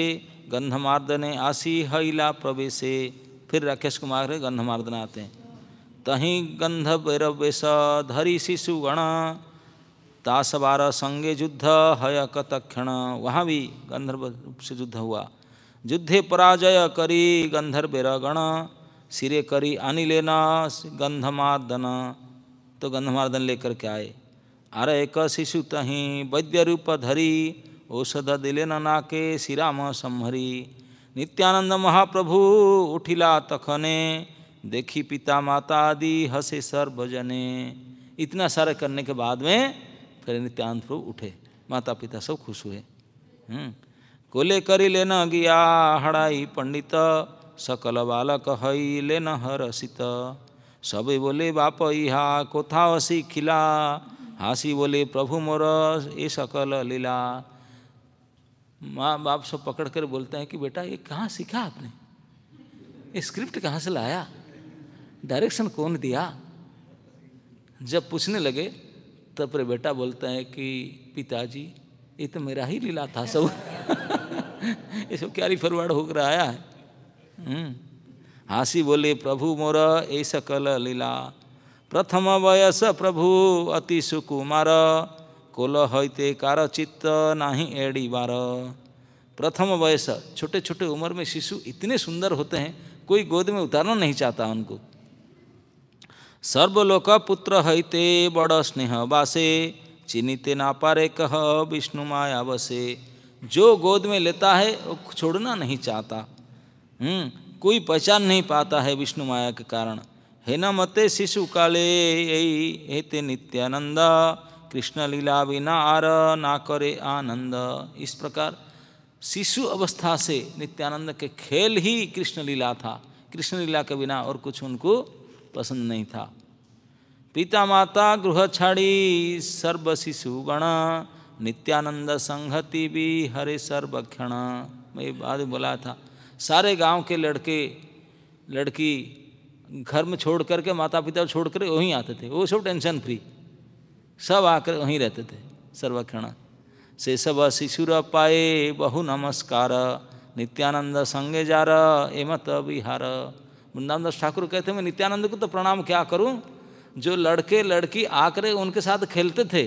गंधमार्दने आसी हईला प्रवेशे फिर राक्षस कुमार गंधमार्दन आते हैं तहीं गंध भैरवेश धरी शिशु गण तासवार संगे युद्ध हय कतक्षण वहाँ भी गंधर्व से युद्ध हुआ युद्धे पराजय करी गंधर्वेरगण सिरे करी आनी लेना गंधमार्दन तो गंधमार्दन लेकर के आए अरे एक शिशु तहीं वैद्य रूप धरी औषध दिलेन नाके श्रीराम संहरी नित्यानंद महाप्रभु उठिला तखने देखी पिता माता आदि सर सर्वजने इतना सारा करने के बाद में फिर नित्यानंद प्रभु उठे माता पिता सब खुश हुए हम्म। कोले करी लेन गिया हड़ाई पंडित सकल बालक हई लेन हरसित सब बोले बाप इहा कोथा हसी खिला हासी बोले प्रभु मोर ये सकल लीला माँ बाप सब पकड़ कर बोलते हैं कि बेटा ये कहाँ सीखा आपने ये स्क्रिप्ट कहाँ से लाया डायरेक्शन कौन दिया जब पूछने लगे तब तो बेटा बोलते हैं कि पिताजी ये तो मेरा ही लीला था सब ये सब क्यारी फरवाड़ होकर आया है हंसी हम्म। बोले प्रभु मोर ऐसा कल लीला प्रथम वयस प्रभु अति सुकुमार कोल हईते कार चित्त नाही एड़ी बार प्रथम वयस छोटे छोटे उम्र में शिशु इतने सुंदर होते हैं कोई गोद में उतारना नहीं चाहता उनको सर्वलोक पुत्र हईते बड़ स्नेह बासे चिनिते ना पारे कह विष्णु माया बसे जो गोद में लेता है वो छोड़ना नहीं चाहता हम्म, कोई पहचान नहीं पाता है विष्णु माया के कारण न मते शिशु काले ते नित्यानंद कृष्ण लीला बिना आर ना करे आनंद इस प्रकार शिशु अवस्था से नित्यानंद के खेल ही कृष्ण लीला था कृष्ण लीला के बिना और कुछ उनको पसंद नहीं था पिता माता गृह छाड़ी सर्व शिशु गणा नित्यानंद संहति भी हरे सर्वक्षण मैं बाद बोला था सारे गांव के लड़के लड़की घर में छोड़ करके माता पिता छोड़ कर वहीं आते थे वो सब टेंशन फ्री सब आकर वहीं रहते थे सर्वक्षण से सब शिशुर पाए बहु नमस्कार नित्यानंद संगे जा मत बिहार वृंदावन दास ठाकुर कहते मैं नित्यानंद को तो प्रणाम क्या करूं जो लड़के लड़की आकर उनके साथ खेलते थे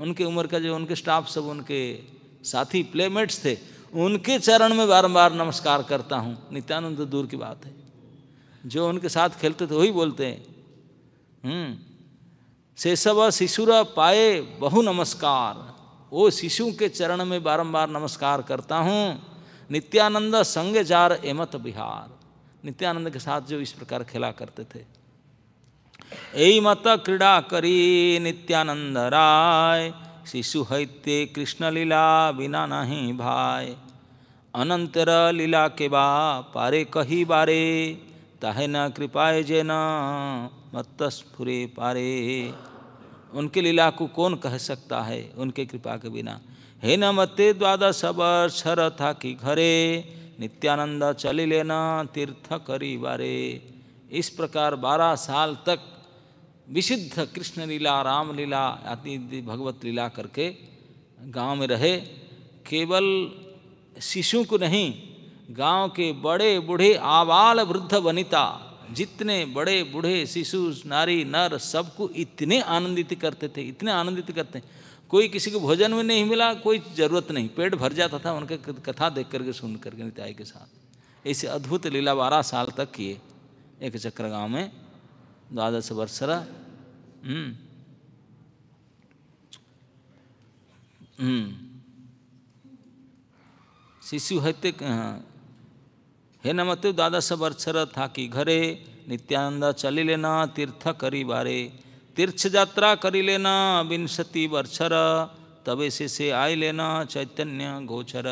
उनके उम्र का जो उनके स्टाफ सब उनके साथी प्लेमेट्स थे उनके चरण में बारंबार नमस्कार करता हूँ नित्यानंद तो दूर की बात है जो उनके साथ खेलते थे वही बोलते हैं से हम्म, सब शिशुरा पाए बहु नमस्कार वो शिशु के चरण में बारंबार नमस्कार करता हूँ नित्यानंद संग जार एमत बिहार नित्यानंद के साथ जो इस प्रकार खेला करते थे ऐ मत क्रीड़ा करी नित्यानंद राय शिशु हित्य कृष्ण लीला बिना नहीं भाई अनंतर लीला के बा पारे कही बारे ताहे न कृपाए जे न मत्स्फुरे पारे उनके लीला को कौन कह सकता है उनके कृपा के बिना हे न मते द्वादश वर्ष था कि घरे नित्यानंद चली लेना तीर्थ करी बारे इस प्रकार बारह साल तक विशुद्ध कृष्ण लीला राम लीला आदि भगवत लीला करके गांव में रहे केवल शिशु को नहीं गांव के बड़े बूढ़े आबाल वृद्ध वनिता जितने बड़े बूढ़े शिशु नारी नर सबको इतने आनंदित करते थे इतने आनंदित करते कोई किसी को भोजन में नहीं मिला कोई ज़रूरत नहीं पेट भर जाता था उनके कथा देख करके सुन करके नित्याय के साथ ऐसे अद्भुत लीला बारह साल तक किए एक चक्र गाँव में द्वादश ಹ್ಞೂ शिशु हत्य हे नमते द्वादश वर्षर था कि घरे नित्यानंद चली लेना तीर्थ करी बारे तीर्थ यात्रा करी लेना विंशति वर्षर तबे से से आय लेना चैतन्य गोचर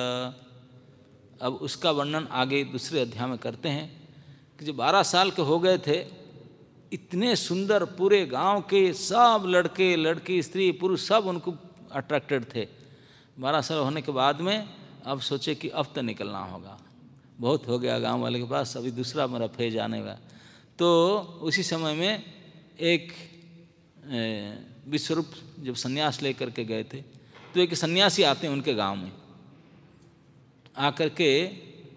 अब उसका वर्णन आगे दूसरे अध्याय में करते हैं कि जो बारह साल के हो गए थे इतने सुंदर पूरे गांव के सब लड़के लड़की स्त्री पुरुष सब उनको अट्रैक्टेड थे बारह साल होने के बाद में अब सोचे कि अब तो निकलना होगा बहुत हो गया गांव वाले के पास अभी दूसरा मेरा फेज आने का तो उसी समय में एक विश्वरूप जब सन्यास लेकर के गए थे तो एक सन्यासी आते हैं उनके गांव में आकर के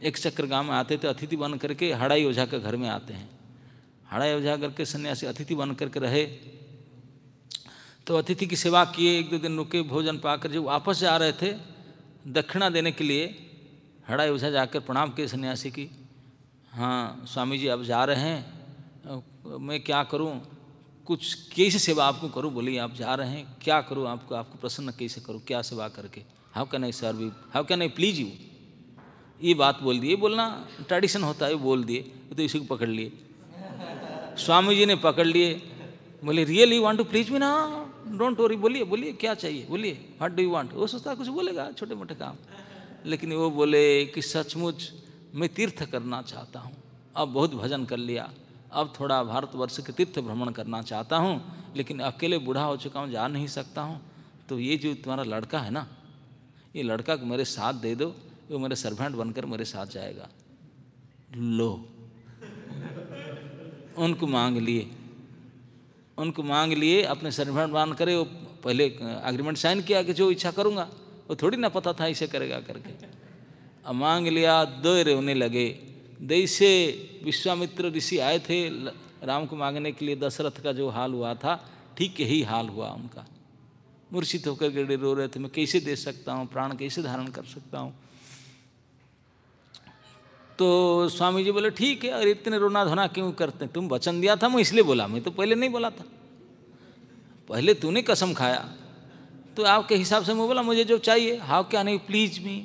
एक चक्कर गांव में आते थे अतिथि बन करके हड़ाई ओझा के घर में आते हैं हड़ाई उजा करके सन्यासी अतिथि बन करके रहे तो अतिथि की सेवा किए एक दो दिन रुके भोजन पाकर जब वापस जा रहे थे दक्षिणा देने के लिए हड़ाई उझा जाकर प्रणाम किए सन्यासी की हाँ स्वामी जी अब जा रहे हैं मैं क्या करूँ कुछ कैसे सेवा आपको करूँ बोलिए आप जा रहे हैं क्या करूँ आपको आपको प्रसन्न कैसे करूँ क्या सेवा करके how can I serve you how can I please you ये बात बोल दिए बोलना ट्रेडिशन होता है बोल दिए तो इसी को पकड़ लिए स्वामी जी ने पकड़ लिए बोले really want to please me ना डोंट वरी बोलिए बोलिए क्या चाहिए बोलिए वट डू यू वांट वो सोचता कुछ बोलेगा छोटे मोटे काम लेकिन वो बोले कि सचमुच मैं तीर्थ करना चाहता हूँ अब बहुत भजन कर लिया अब थोड़ा भारतवर्ष के तीर्थ भ्रमण करना चाहता हूँ लेकिन अकेले बूढ़ा हो चुका हूँ जा नहीं सकता हूँ तो ये जो तुम्हारा लड़का है ना ये लड़का को मेरे साथ दे दो वो मेरे सर्वेंट बनकर मेरे साथ जाएगा लो उनको मांग लिए उनको मांग लिए अपने सर्वण बांध करे वो पहले एग्रीमेंट साइन किया कि जो इच्छा करूँगा वो थोड़ी ना पता था इसे करेगा करके अब मांग लिया दो रोने लगे जैसे विश्वामित्र ऋषि आए थे राम को मांगने के लिए दशरथ का जो हाल हुआ था ठीक यही हाल हुआ उनका मूर्छित होकर गिर रो रहे थे मैं कैसे दे सकता हूँ प्राण कैसे धारण कर सकता हूँ तो स्वामी जी बोले ठीक है अरे इतने रोना धोना क्यों करते तुम वचन दिया था मैं इसलिए बोला मैं तो पहले नहीं बोला था पहले तूने कसम खाया तो आपके हिसाब से मैं बोला मुझे जो चाहिए हाउ क्या नहीं प्लीज मी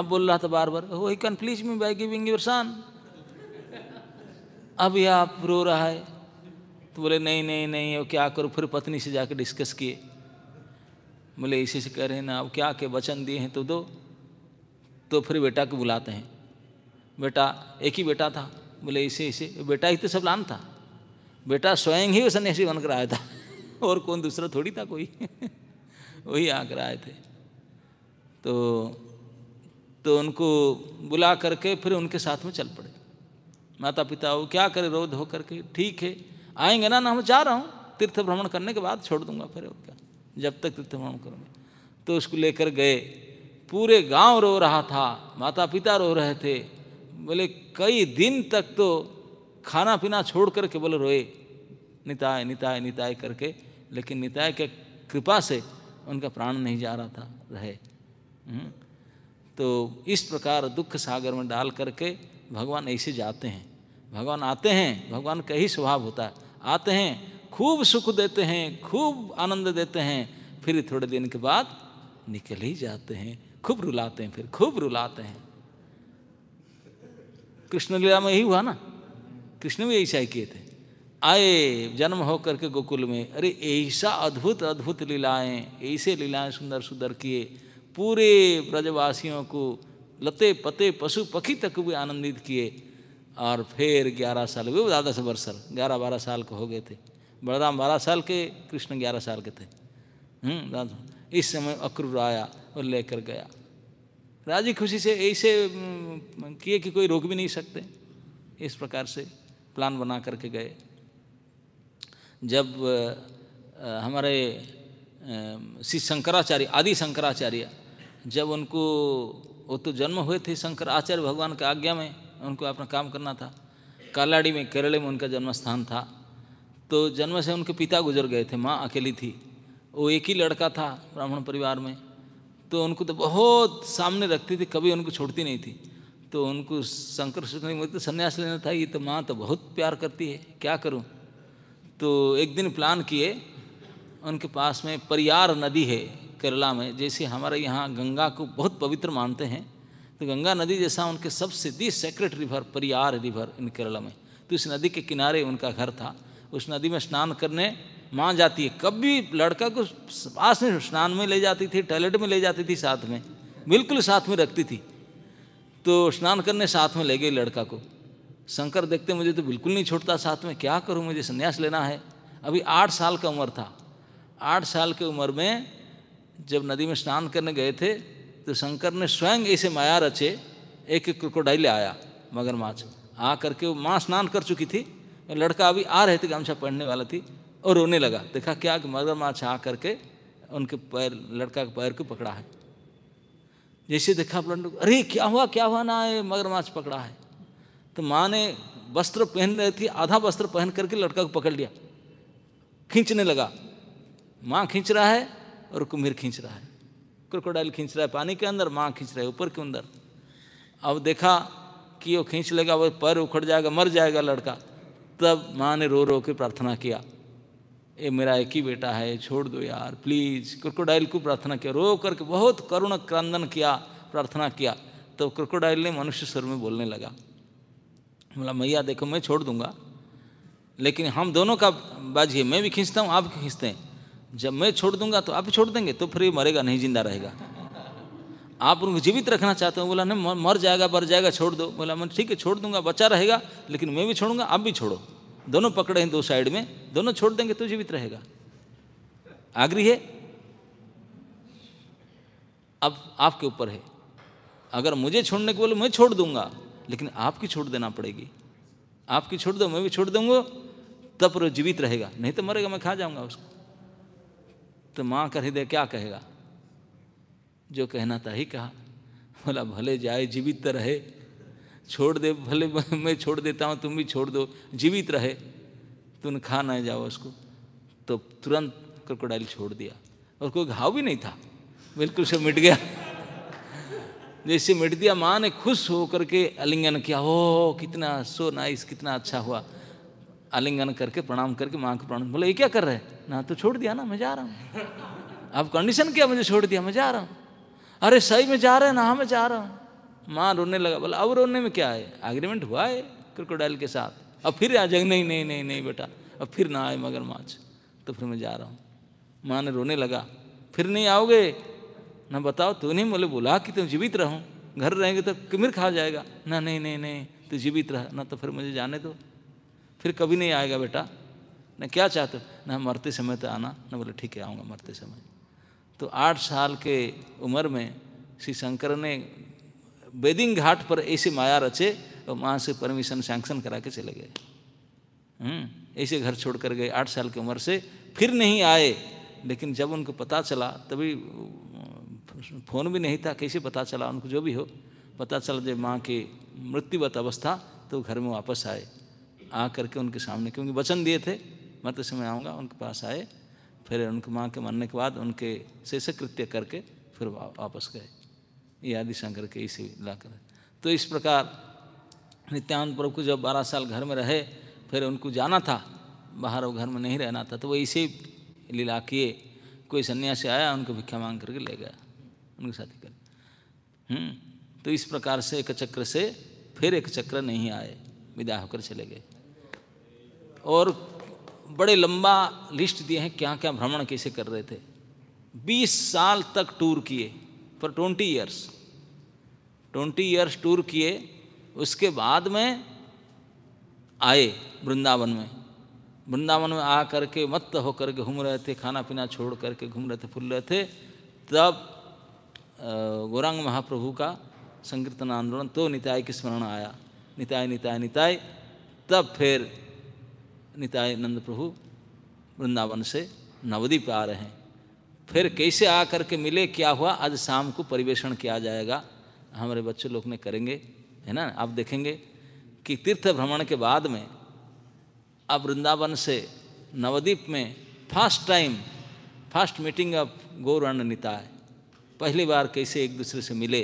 आप बोल रहा था बार बार हो he can please me by giving your son अब ये आप रो रहा है तो बोले नहीं नहीं नहीं वो क्या करो फिर पत्नी से जाकर डिस्कस किए बोले इसी से कह रहे हैं ना अब क्या के वचन दिए हैं तो दो तो फिर बेटा को बुलाते हैं बेटा एक ही बेटा था बोले इसे इसे बेटा ही तो सब लान था बेटा स्वयं ही वो सन्यासी बनकर आया था और कौन दूसरा थोड़ी था कोई वही आकर आए थे तो तो उनको बुला करके फिर उनके साथ में चल पड़े माता पिता वो क्या करे रोध हो करके ठीक है आएंगे ना ना हम जा रहा हूँ तीर्थ भ्रमण करने के बाद छोड़ दूंगा फिर और क्या जब तक तीर्थ भ्रमण करूँगा तो उसको लेकर गए पूरे गांव रो रहा था माता पिता रो रहे थे बोले कई दिन तक तो खाना पीना छोड़ करके बोले रोए निताय निताय निताय करके लेकिन निताय के कृपा से उनका प्राण नहीं जा रहा था रहे हम्म। तो इस प्रकार दुख सागर में डाल करके भगवान ऐसे जाते हैं भगवान आते हैं भगवान का ही स्वभाव होता है आते हैं खूब सुख देते हैं खूब आनंद देते हैं फिर थोड़े दिन के बाद निकल ही जाते हैं खूब रुलाते हैं फिर खूब रुलाते हैं कृष्ण लीला में यही हुआ ना कृष्ण भी ऐसा ही किए थे आए जन्म होकर के गोकुल में अरे ऐसा अद्भुत अद्भुत लीलाएं ऐसे लीलाएं सुंदर सुंदर किए पूरे ब्रजवासियों को लते पते पशु पखी तक भी आनंदित किए और फिर ग्यारह साल वो दादा से बरसर ग्यारह बारह साल के हो गए थे बलराम बारह साल के कृष्ण ग्यारह साल के थे हम्म, इस समय अक्रूर आया और लेकर गया राजी खुशी से ऐसे किए कि कोई रोक भी नहीं सकते इस प्रकार से प्लान बना करके गए जब हमारे श्री शंकराचार्य आदि शंकराचार्य जब उनको वो तो जन्म हुए थे शंकराचार्य भगवान के आज्ञा में उनको अपना काम करना था कालाड़ी में केरले में उनका जन्म स्थान था तो जन्म से उनके पिता गुजर गए थे माँ अकेली थी वो एक ही लड़का था ब्राह्मण परिवार में तो उनको तो बहुत सामने रखती थी कभी उनको छोड़ती नहीं थी तो उनको शंकर सुनने मुझे तो संन्यास लेना था ये तो माँ तो बहुत प्यार करती है क्या करूँ तो एक दिन प्लान किए उनके पास में परियार नदी है केरला में जैसे हमारे यहाँ गंगा को बहुत पवित्र मानते हैं तो गंगा नदी जैसा उनके सबसे the sacred river Periyar river in Kerala में तो इस नदी के किनारे उनका घर था उस नदी में स्नान करने माँ जाती है कभी लड़का को पास में स्नान में ले जाती थी टॉयलेट में ले जाती थी साथ में बिल्कुल साथ में रखती थी तो स्नान करने साथ में ले गई लड़का को शंकर देखते मुझे तो बिल्कुल नहीं छोड़ता साथ में क्या करूँ मुझे संन्यास लेना है अभी आठ साल का उम्र था आठ साल की उम्र में जब नदी में स्नान करने गए थे तो शंकर ने स्वयं ऐसे माया रचे एक क्रोकोडाइल आया मगरमाछ आ करके वो माँ स्नान कर चुकी थी लड़का अभी आ रहे थे गामछा पढ़ने वाला थी और रोने लगा देखा क्या कि मगरमच्छ आ करके उनके पैर लड़का के पैर को पकड़ा है जैसे देखा लड़कों अरे क्या हुआ क्या हुआ ना ये मगरमच्छ पकड़ा है तो माँ ने वस्त्र पहन रही थी आधा वस्त्र पहन करके लड़का को पकड़ लिया खींचने लगा माँ खींच रहा है और कुम्हिर खींच रहा है क्रोकोडाइल खींच रहा है पानी के अंदर माँ खींच रहा है ऊपर के अंदर अब देखा कि वो खींच लेगा वो पैर उखड़ जाएगा मर जाएगा लड़का तब माँ ने रो रो के प्रार्थना किया ये मेरा एक ही बेटा है छोड़ दो यार प्लीज़ क्रोकोडाइल को प्रार्थना किया रो करके बहुत करुण क्रंदन किया प्रार्थना किया तो क्रोकोडाइल ने मनुष्य स्वर में बोलने लगा बोला मैया देखो मैं छोड़ दूंगा लेकिन हम दोनों का बाजिए मैं भी खींचता हूँ आप भी खींचते हैं जब मैं छोड़ दूंगा तो आप छोड़ देंगे तो फिर ये मरेगा नहीं जिंदा रहेगा आप उनको जीवित रखना चाहते हो बोला नहीं मर जाएगा मर जाएगा छोड़ दो बोला मैं ठीक है छोड़ दूंगा बच्चा रहेगा लेकिन मैं भी छोड़ूंगा आप भी छोड़ो दोनों पकड़े हैं दो साइड में दोनों छोड़ देंगे तो जीवित रहेगा आग्री है अब आपके ऊपर है अगर मुझे छोड़ने के बोले मैं छोड़ दूंगा लेकिन आपकी छोड़ देना पड़ेगी आपकी छोड़ दो मैं भी छोड़ दूंगा तब रो जीवित रहेगा नहीं तो मरेगा मैं खा जाऊंगा उसको तो माँ का हृदय क्या कहेगा जो कहना था ही कहा बोला भले जाए जीवित तो रहे छोड़ दे भले मैं छोड़ देता हूँ तुम भी छोड़ दो जीवित रहे तुम खा ना जाओ उसको तो तुरंत क्रकोडाइल छोड़ दिया और कोई घाव भी नहीं था बिल्कुल से मिट गया जैसे मिट दिया माँ ने खुश होकर के आलिंगन किया हो कितना सो नाइस कितना अच्छा हुआ आलिंगन करके प्रणाम करके माँ को प्रणाम बोले ये क्या कर रहे हैं ना तो छोड़ दिया ना मैं जा रहा हूँ अब कंडीशन क्या मुझे छोड़ दिया मैं जा रहा हूँ अरे सही में जा रहे हैं ना मैं जा रहा हूँ माँ रोने लगा बोला अब रोने में क्या है एग्रीमेंट हुआ है क्रिकोडाइल के साथ अब फिर आ जाएगी नहीं नहीं नहीं नहीं बेटा अब फिर ना आए माँच तो फिर मैं जा रहा हूँ माँ ने रोने लगा फिर नहीं आओगे ना बताओ तू तो नहीं बोले बोला कि तुम तो जीवित रहो घर रहेंगे तो किमिर खा जाएगा ना नहीं नहीं नहीं तू तो जीवित रहा ना तो फिर मुझे जाने दो फिर कभी नहीं आएगा बेटा ना क्या चाहते ना मरते समय तो आना ना बोले ठीक है आऊँगा मरते समय तो आठ साल के उम्र में श्री शंकर ने वेदिंग घाट पर ऐसे माया रचे और तो वहाँ से परमिशन सैंक्शन करा के चले गए हम्म, ऐसे घर छोड़ कर गए आठ साल की उम्र से फिर नहीं आए लेकिन जब उनको पता चला तभी फ़ोन भी नहीं था कैसे पता चला उनको जो भी हो पता चला जब माँ की मृत्युवत अवस्था तो घर में वापस आए आ करके उनके सामने क्योंकि वचन दिए थे तो समय आऊँगा उनके पास आए फिर उनके माँ के मरने के बाद उनके शेषकृत्य करके फिर वापस गए ये आदि शंकर के इसे लाकर तो इस प्रकार नित्यानंद प्रभु को जब बारह साल घर में रहे फिर उनको जाना था बाहर और घर में नहीं रहना था तो वो इसे लीला किए कोई सन्यासी आया उनको भिक्षा मांग करके ले गया उनके साथी कर हम्म, तो इस प्रकार से एक चक्र से फिर एक चक्र नहीं आए विदा होकर चले गए और बड़े लंबा लिस्ट दिए हैं क्या क्या भ्रमण कैसे कर रहे थे 20 साल तक टूर किए for twenty years twenty years tour किए उसके बाद में आए वृंदावन में वृंदावन में आ करके मत होकर के घूम रहे थे खाना पीना छोड़ करके घूम रहे थे फूल रहे थे तब गौरांग महाप्रभु का संकीर्तन आंदोलन तो निताय की स्मरण आया निताय निताय निताय तब फिर निताय नंद प्रभु वृंदावन से नवदीप आ रहे हैं फिर कैसे आ कर के मिले क्या हुआ आज शाम को परिवेशन किया जाएगा हमारे बच्चे लोग ने करेंगे है ना आप देखेंगे कि तीर्थ भ्रमण के बाद में अब वृंदावन से नवदीप में first time first meeting of Gaur Nitai पहली बार कैसे एक दूसरे से मिले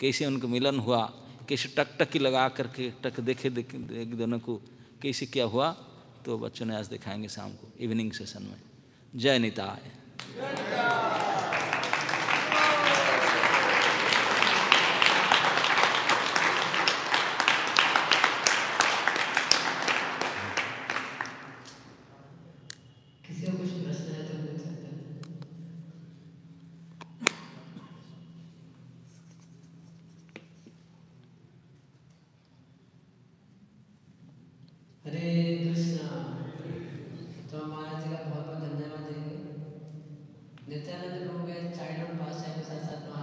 कैसे उनको मिलन हुआ कैसे टकटकी लगा करके टक देखे देखे एक दोनों को कैसे क्या हुआ तो बच्चों ने आज दिखाएंगे शाम को इवनिंग सेशन में जय निताय Good job. चाइल्डहुड पास है के साथ साथ